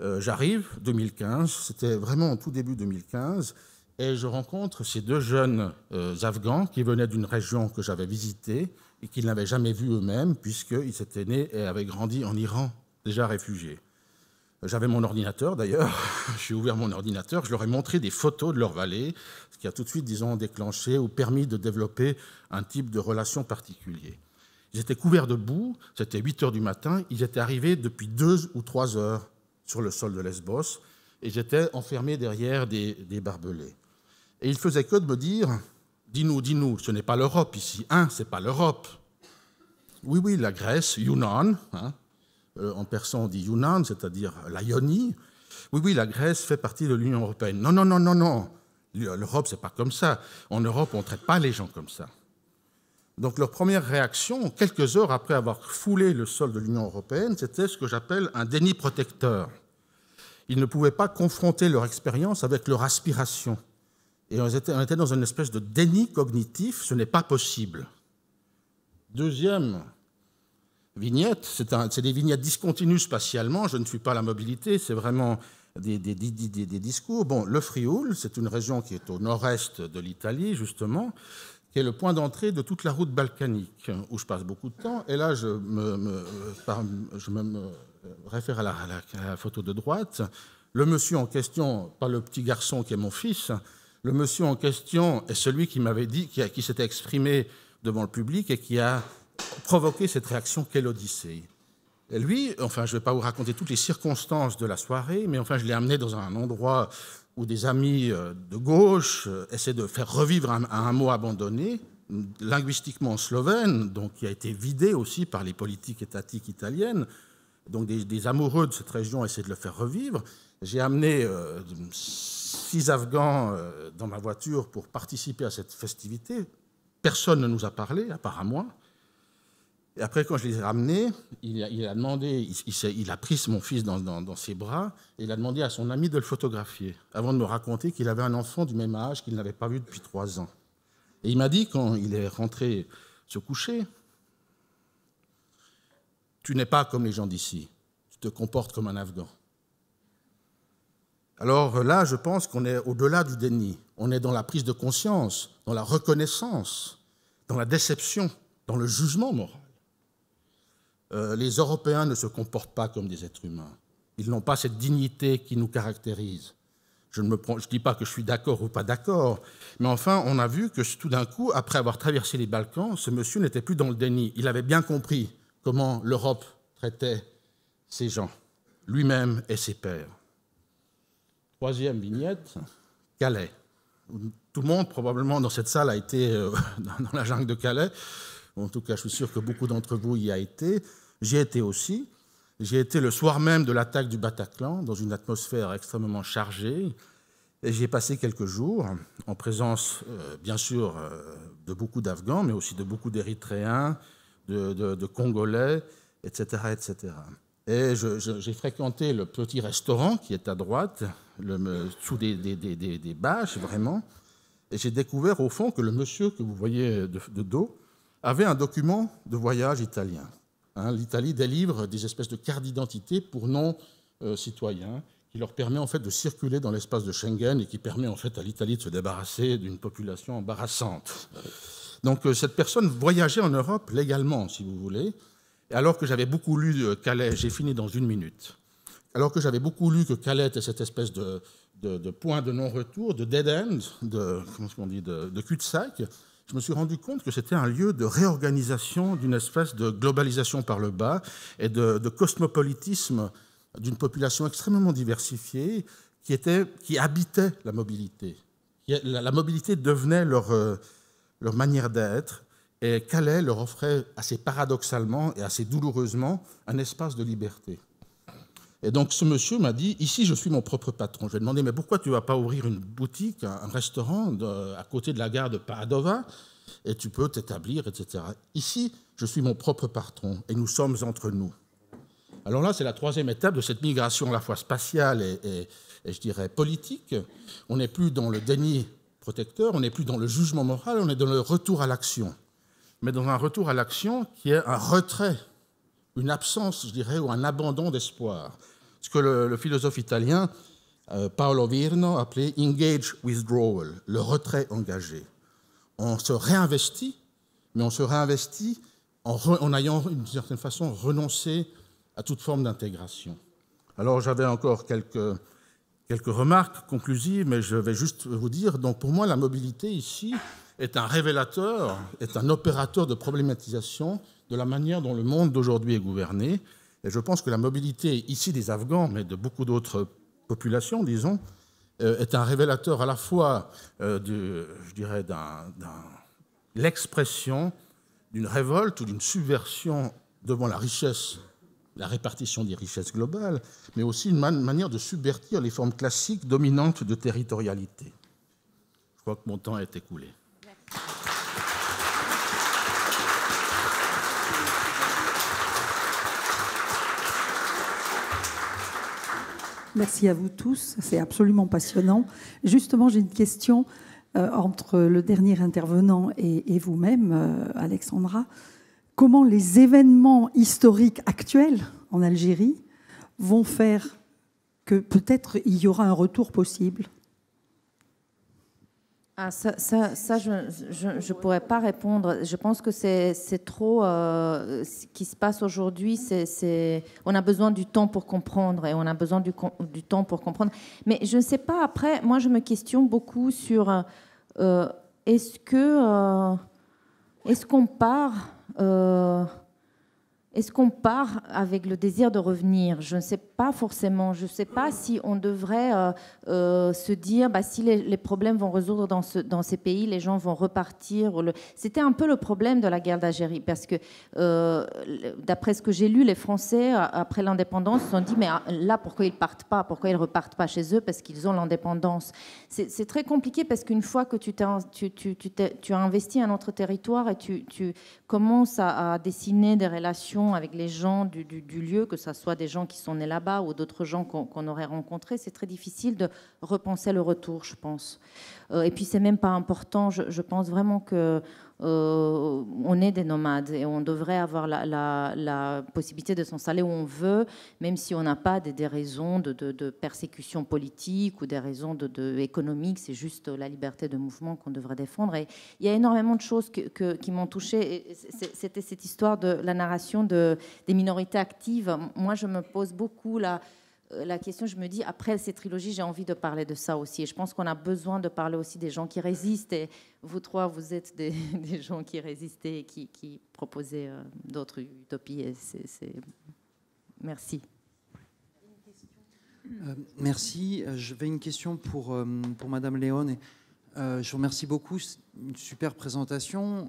Euh, j'arrive, 2015, c'était vraiment au tout début 2015, et je rencontre ces deux jeunes euh, Afghans qui venaient d'une région que j'avais visitée, et qu'ils n'avaient jamais vu eux-mêmes, puisqu'ils s'étaient nés et avaient grandi en Iran, déjà réfugiés. J'avais mon ordinateur d'ailleurs, [LAUGHS] j'ai ouvert mon ordinateur, je leur ai montré des photos de leur vallée, ce qui a tout de suite, disons, déclenché ou permis de développer un type de relation particulier. Ils étaient couverts de boue, c'était 8 heures du matin, ils étaient arrivés depuis deux ou trois heures sur le sol de Lesbos, et j'étais enfermé derrière des, des barbelés. Et ils faisaient que de me dire, Dis-nous, dis-nous, ce n'est pas l'Europe ici. Hein, ce pas l'Europe. Oui, oui, la Grèce, Yunnan, hein, euh, en persan on dit Yunnan, c'est-à-dire la l'Ionie. Oui, oui, la Grèce fait partie de l'Union européenne. Non, non, non, non, non. L'Europe, n'est pas comme ça. En Europe, on ne traite pas les gens comme ça. Donc leur première réaction, quelques heures après avoir foulé le sol de l'Union européenne, c'était ce que j'appelle un déni protecteur. Ils ne pouvaient pas confronter leur expérience avec leur aspiration. Et on était, dans une espèce de déni cognitif, ce n'est pas possible. Deuxième vignette, c'est des vignettes discontinues spatialement, je ne suis pas la mobilité, c'est vraiment des, des, discours. Bon, le Frioul, c'est une région qui est au nord-est de l'Italie, justement, qui est le point d'entrée de toute la route balkanique, où je passe beaucoup de temps. Et là, je me, je réfère à la, à la, photo de droite. Le monsieur en question, pas le petit garçon qui est mon fils, le monsieur en question est celui qui m'avait dit, qui, s'était exprimé devant le public et qui a provoqué cette réaction qu'est l'Odyssée. Et lui, enfin, je ne vais pas vous raconter toutes les circonstances de la soirée, mais enfin, je l'ai amené dans un endroit où des amis euh, de gauche euh, essaient de faire revivre un, un mot abandonné, linguistiquement slovène, donc qui a été vidé aussi par les politiques étatiques italiennes. Donc des amoureux de cette région essaient de le faire revivre. J'ai amené euh, six Afghans euh, dans ma voiture pour participer à cette festivité. Personne ne nous a parlé, à part à moi. Et après, quand je les ai ramenés, il a, demandé, il, a pris mon fils dans, dans, ses bras et il a demandé à son ami de le photographier, avant de me raconter qu'il avait un enfant du même âge qu'il n'avait pas vu depuis trois ans. Et il m'a dit, quand il est rentré se coucher, Tu n'es pas comme les gens d'ici, tu te comportes comme un Afghan. Alors euh, là, je pense qu'on est au-delà du déni. On est dans la prise de conscience, dans la reconnaissance, dans la déception, dans le jugement moral. Euh, les Européens ne se comportent pas comme des êtres humains. Ils n'ont pas cette dignité qui nous caractérise. Je ne dis pas que je suis d'accord ou pas d'accord, mais enfin, on a vu que tout d'un coup, après avoir traversé les Balkans, ce monsieur n'était plus dans le déni. Il avait bien compris comment l'Europe traitait ses gens, lui-même et ses pères. Troisième vignette, Calais. Tout le monde, probablement, dans cette salle a été euh, [LAUGHS] dans la jungle de Calais. En tout cas, je suis sûr que beaucoup d'entre vous y a été. J'y ai été aussi. J'y ai été le soir même de l'attaque du Bataclan, dans une atmosphère extrêmement chargée. Et j'y ai passé quelques jours, en présence, euh, bien sûr, euh, de beaucoup d'Afghans, mais aussi de beaucoup d'Érythréens, de, de Congolais, etc., etc. Et j'ai fréquenté le petit restaurant qui est à droite, sous des, des, bâches vraiment. Et j'ai découvert au fond que le monsieur que vous voyez de, dos avait un document de voyage italien. Hein, L'Italie délivre des espèces de cartes d'identité pour non-citoyens euh, qui leur permet en fait de circuler dans l'espace de Schengen et qui permet en fait à l'Italie de se débarrasser d'une population embarrassante. Donc euh, cette personne voyageait en Europe légalement, si vous voulez, alors que j'avais beaucoup lu euh, Calais, j'ai fini dans une minute, alors que j'avais beaucoup lu que Calais était cette espèce de, point de non-retour, de dead end, de, dit, de, cul-de-sac, je me suis rendu compte que c'était un lieu de réorganisation d'une espèce de globalisation par le bas et de, cosmopolitisme d'une population extrêmement diversifiée qui, était, qui habitait la mobilité. La, mobilité devenait leur euh, manière d'être et Calais leur offrait assez paradoxalement et assez douloureusement un espace de liberté. Et donc ce monsieur m'a dit, ici je suis mon propre patron. Je lui ai demandé, mais pourquoi tu ne vas pas ouvrir une boutique, un restaurant à côté de la gare de Padova et tu peux t'établir, etc. Ici, je suis mon propre patron et nous sommes entre nous. Alors là, c'est la troisième étape de cette migration à la fois spatiale et, et je dirais politique. On n'est plus dans le déni protecteur, on n'est plus dans le jugement moral, on est dans le retour à l'action mais dans un retour à l'action qui est un retrait, une absence, je dirais, ou un abandon d'espoir. Ce que le, philosophe italien euh, Paolo Virno appelait engage withdrawal, le retrait engagé. On se réinvestit, mais on se réinvestit en, ayant, d'une certaine façon, renoncé à toute forme d'intégration. Alors j'avais encore quelques, quelques remarques conclusives, mais je vais juste vous dire, donc pour moi la mobilité ici, est un révélateur, est un opérateur de problématisation de la manière dont le monde d'aujourd'hui est gouverné. Et je pense que la mobilité ici des Afghans, mais de beaucoup d'autres populations, disons, euh, est un révélateur à la fois, euh, de, je dirais, d'un, l'expression d'une révolte ou d'une subversion devant la richesse, la répartition des richesses globales, mais aussi une manière de subvertir les formes classiques dominantes de territorialité. Je crois que mon temps est écoulé. Merci à vous tous, c'est absolument passionnant. Justement, j'ai une question euh, entre le dernier intervenant et, vous-même, euh, Alexandra. Comment les événements historiques actuels en Algérie vont faire que peut-être il y aura un retour possible ah, ça, ça, je ne pourrais pas répondre. Je pense que c'est trop. Euh, ce qui se passe aujourd'hui, c'est. On a besoin du temps pour comprendre et on a besoin du, du temps pour comprendre. Mais je ne sais pas, après, moi, je me questionne beaucoup sur euh, euh, est-ce que. est-ce qu'on part est-ce qu'on part avec le désir de revenir Je ne sais pas forcément. Je ne sais pas ah. si on devrait euh, euh, se dire bah, si les, problèmes vont résoudre dans, ce, dans, ces pays, les gens vont repartir. C'était un peu le problème de la guerre d'Algérie parce que, euh, d'après ce que j'ai lu, les Français, après l'indépendance, se sont dit mais ah, là, pourquoi ils partent pas Pourquoi ils repartent pas chez eux Parce qu'ils ont l'indépendance. C'est très compliqué parce qu'une fois que tu, tu, as investi un autre territoire et tu, commences à dessiner des relations avec les gens du, lieu, que ce soit des gens qui sont nés là-bas ou d'autres gens qu'on aurait rencontrés, c'est très difficile de repenser le retour, je pense. Euh, et puis, c'est même pas important. je pense vraiment que euh, on est des nomades et on devrait avoir la, possibilité de s'installer où on veut, même si on n'a pas des, raisons de, persécution politique ou des raisons de, économiques. C'est juste la liberté de mouvement qu'on devrait défendre. Et il y a énormément de choses qui m'ont touchée. C'était cette histoire de la narration des minorités actives. Moi, je me pose beaucoup la euh, la question, je me dis, après ces trilogies, j'ai envie de parler de ça aussi. Et je pense qu'on a besoin de parler aussi des gens qui résistent. Et vous trois, vous êtes des, [LAUGHS] gens qui résistaient et qui, qui proposaient euh, d'autres utopies. Et Merci. Euh, merci. Je vais une question pour, pour Madame Léon je vous remercie beaucoup. Une super présentation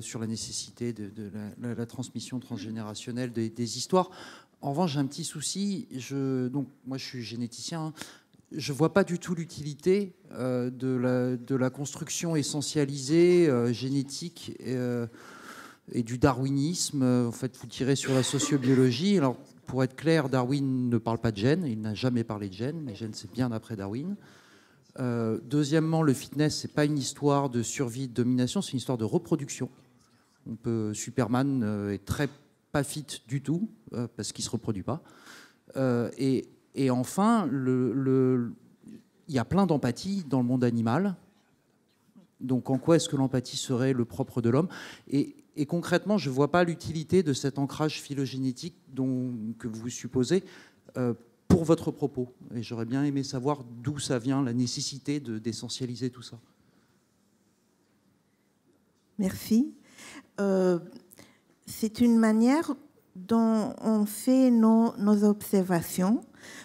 sur la nécessité de, la, transmission transgénérationnelle des histoires. En revanche, j'ai un petit souci. Je, donc, moi, je suis généticien. Je ne vois pas du tout l'utilité euh, de, de, la, construction essentialisée, euh, génétique euh, et, du darwinisme. En fait, vous tirez sur la sociobiologie. Alors, pour être clair, Darwin ne parle pas de gènes. Il n'a jamais parlé de gènes. les gènes, c'est bien après Darwin. deuxièmement, le fitness, ce n'est pas une histoire de survie, de domination, c'est une histoire de reproduction. Superman est très pas fit du tout, euh, parce qu'il ne se reproduit pas. Euh, et, et, enfin, il y a plein d'empathie dans le monde animal. Donc en quoi est-ce que l'empathie serait le propre de l'homme et, concrètement, je ne vois pas l'utilité de cet ancrage phylogénétique dont, que vous supposez euh, pour votre propos. Et j'aurais bien aimé savoir d'où ça vient, la nécessité d'essentialiser tout ça. Merci. Euh, c'est une manière dont on fait nos, observations,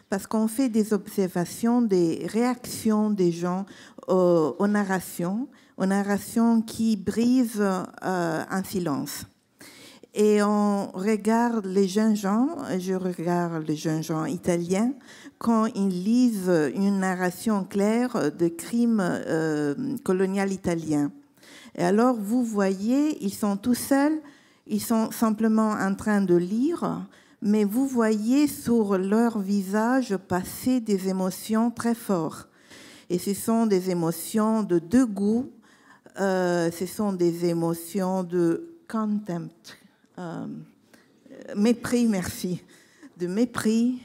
parce qu'on fait des observations des réactions des gens aux, narrations, aux narrations qui brisent euh, un silence. Et on regarde les jeunes gens, je regarde les jeunes gens italiens, quand ils lisent une narration claire de crimes euh, colonial italiens. Et alors, vous voyez, ils sont tout seuls ils sont simplement en train de lire, mais vous voyez sur leur visage passer des émotions très fortes. Et ce sont des émotions de dégoût, euh, ce sont des émotions de contempt, euh, mépris, merci, de mépris,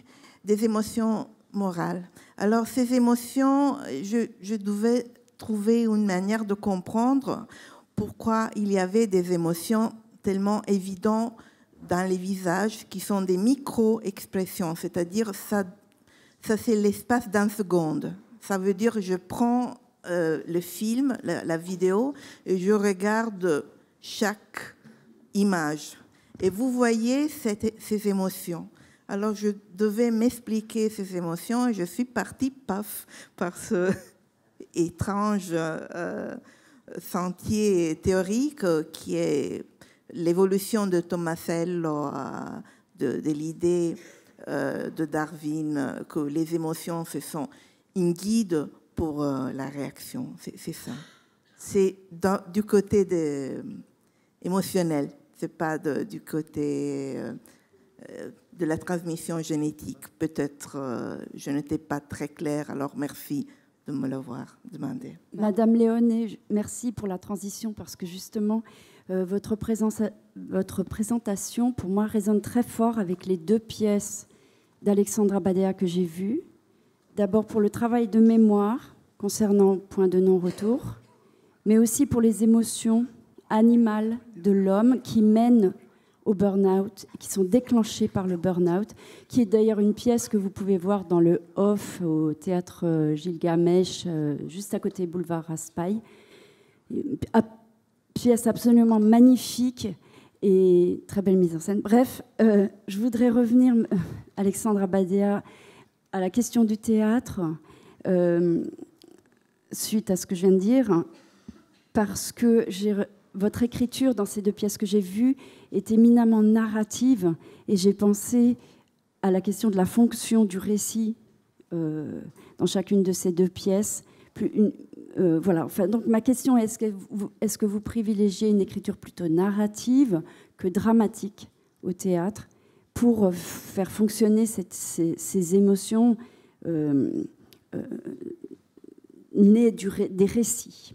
des émotions morales. Alors ces émotions, je, je devais trouver une manière de comprendre pourquoi il y avait des émotions tellement évident dans les visages qui sont des micro-expressions, c'est-à-dire ça, ça c'est l'espace d'un seconde. Ça veut dire je prends euh, le film, la, vidéo, et je regarde chaque image. Et vous voyez ces émotions. Alors je devais m'expliquer ces émotions et je suis partie, paf, par ce [LAUGHS] étrange euh, sentier théorique euh, qui est l'évolution de Thomas euh, de, de l'idée euh, de Darwin euh, que les émotions, ce sont une guide pour la réaction. C'est ça. C'est du côté de, émotionnel, c'est pas du côté de la transmission génétique. Peut-être je n'étais pas très claire, alors merci de me l'avoir demandé. Madame Léoné, merci pour la transition parce que justement, euh, votre, présence, votre présentation, pour moi, résonne très fort avec les deux pièces d'Alexandra Badea que j'ai vues. D'abord pour le travail de mémoire concernant point de non-retour, mais aussi pour les émotions animales de l'homme qui mènent au burn-out, qui sont déclenchées par le burn-out, qui est d'ailleurs une pièce que vous pouvez voir dans le off au théâtre euh, Gilgamesh, euh, juste à côté boulevard Raspail pièce absolument magnifique et très belle mise en scène. Bref, euh, je voudrais revenir, Alexandre euh, Alexandra à la question du théâtre, euh, suite à ce que je viens de dire, parce que votre écriture dans ces deux pièces que j'ai vues est éminemment narrative et j'ai pensé à la question de la fonction du récit dans chacune de ces deux pièces, plus une, euh, voilà, enfin, donc ma question est est-ce que, est que, vous privilégiez une écriture plutôt narrative que dramatique au théâtre pour euh, faire fonctionner ces, ces, émotions euh, nées des récits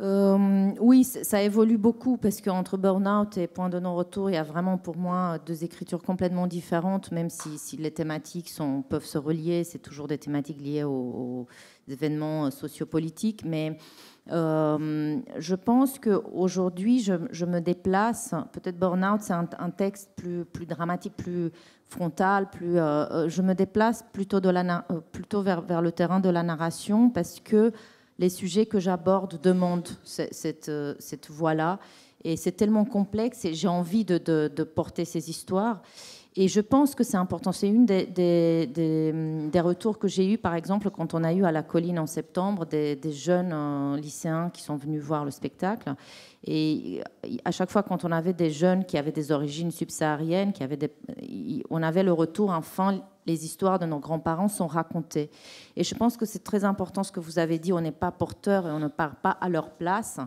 euh, oui, ça évolue beaucoup parce qu'entre Burnout et Point de non-retour, il y a vraiment pour moi deux écritures complètement différentes, même si, les thématiques sont, peuvent se relier, c'est toujours des thématiques liées aux, événements sociopolitiques. Mais euh, je pense qu'aujourd'hui, je, je me déplace. Peut-être Burnout, c'est un, texte plus, plus dramatique, plus frontal, plus, euh, je me déplace plutôt, de la, plutôt vers, vers, le terrain de la narration parce que les sujets que j'aborde demandent cette, euh, voie-là. Et c'est tellement complexe et j'ai envie de, porter ces histoires. Et je pense que c'est important. C'est une des, hum, retours que j'ai eu, par exemple, quand on a eu à la colline en septembre des, jeunes euh, lycéens qui sont venus voir le spectacle. Et euh, à chaque fois, quand on avait des jeunes qui avaient des origines subsahariennes, qui on avait le retour, enfin, les histoires de nos grands-parents sont racontées. Et je pense que c'est très important ce que vous avez dit. On n'est pas porteur et on ne part pas à leur place.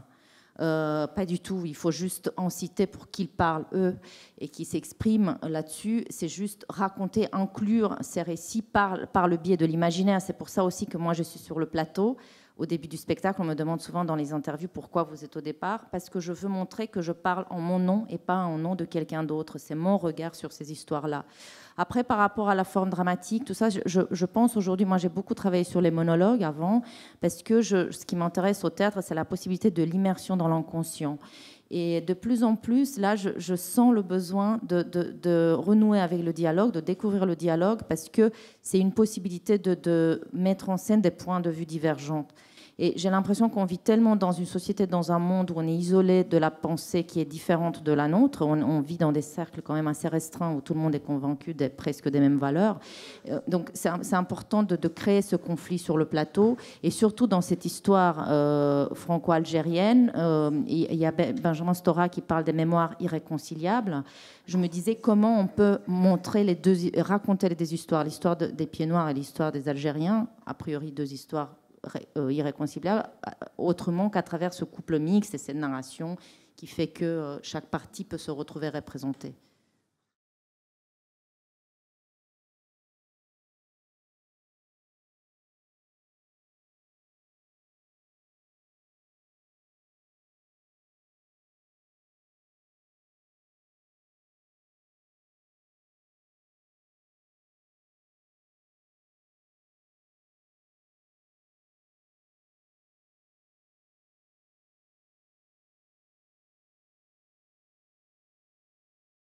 Euh, pas du tout, il faut juste en citer pour qu'ils parlent eux et qu'ils s'expriment là-dessus. C'est juste raconter, inclure ces récits par, par le biais de l'imaginaire. C'est pour ça aussi que moi je suis sur le plateau au début du spectacle, on me demande souvent dans les interviews pourquoi vous êtes au départ, parce que je veux montrer que je parle en mon nom et pas en nom de quelqu'un d'autre. C'est mon regard sur ces histoires-là. Après, par rapport à la forme dramatique, tout ça, je, pense aujourd'hui, moi j'ai beaucoup travaillé sur les monologues avant, parce que ce qui m'intéresse au théâtre, c'est la possibilité de l'immersion dans l'inconscient. Et de plus en plus, là, je, sens le besoin de, renouer avec le dialogue, de découvrir le dialogue, parce que c'est une possibilité de, mettre en scène des points de vue divergents. Et j'ai l'impression qu'on vit tellement dans une société, dans un monde où on est isolé de la pensée qui est différente de la nôtre. On, vit dans des cercles quand même assez restreints où tout le monde est convaincu des, presque des mêmes valeurs. Euh, donc c'est important de, créer ce conflit sur le plateau. Et surtout dans cette histoire euh, franco-algérienne, euh, il y, a ben-, Benjamin Stora qui parle des mémoires irréconciliables. Je me disais comment on peut montrer les deux, raconter les deux histoires, l'histoire des pieds noirs et l'histoire des Algériens, a priori deux histoires euh, irréconciliable, euh, autrement qu'à travers ce couple mixte et cette narration qui fait que euh, chaque partie peut se retrouver représentée.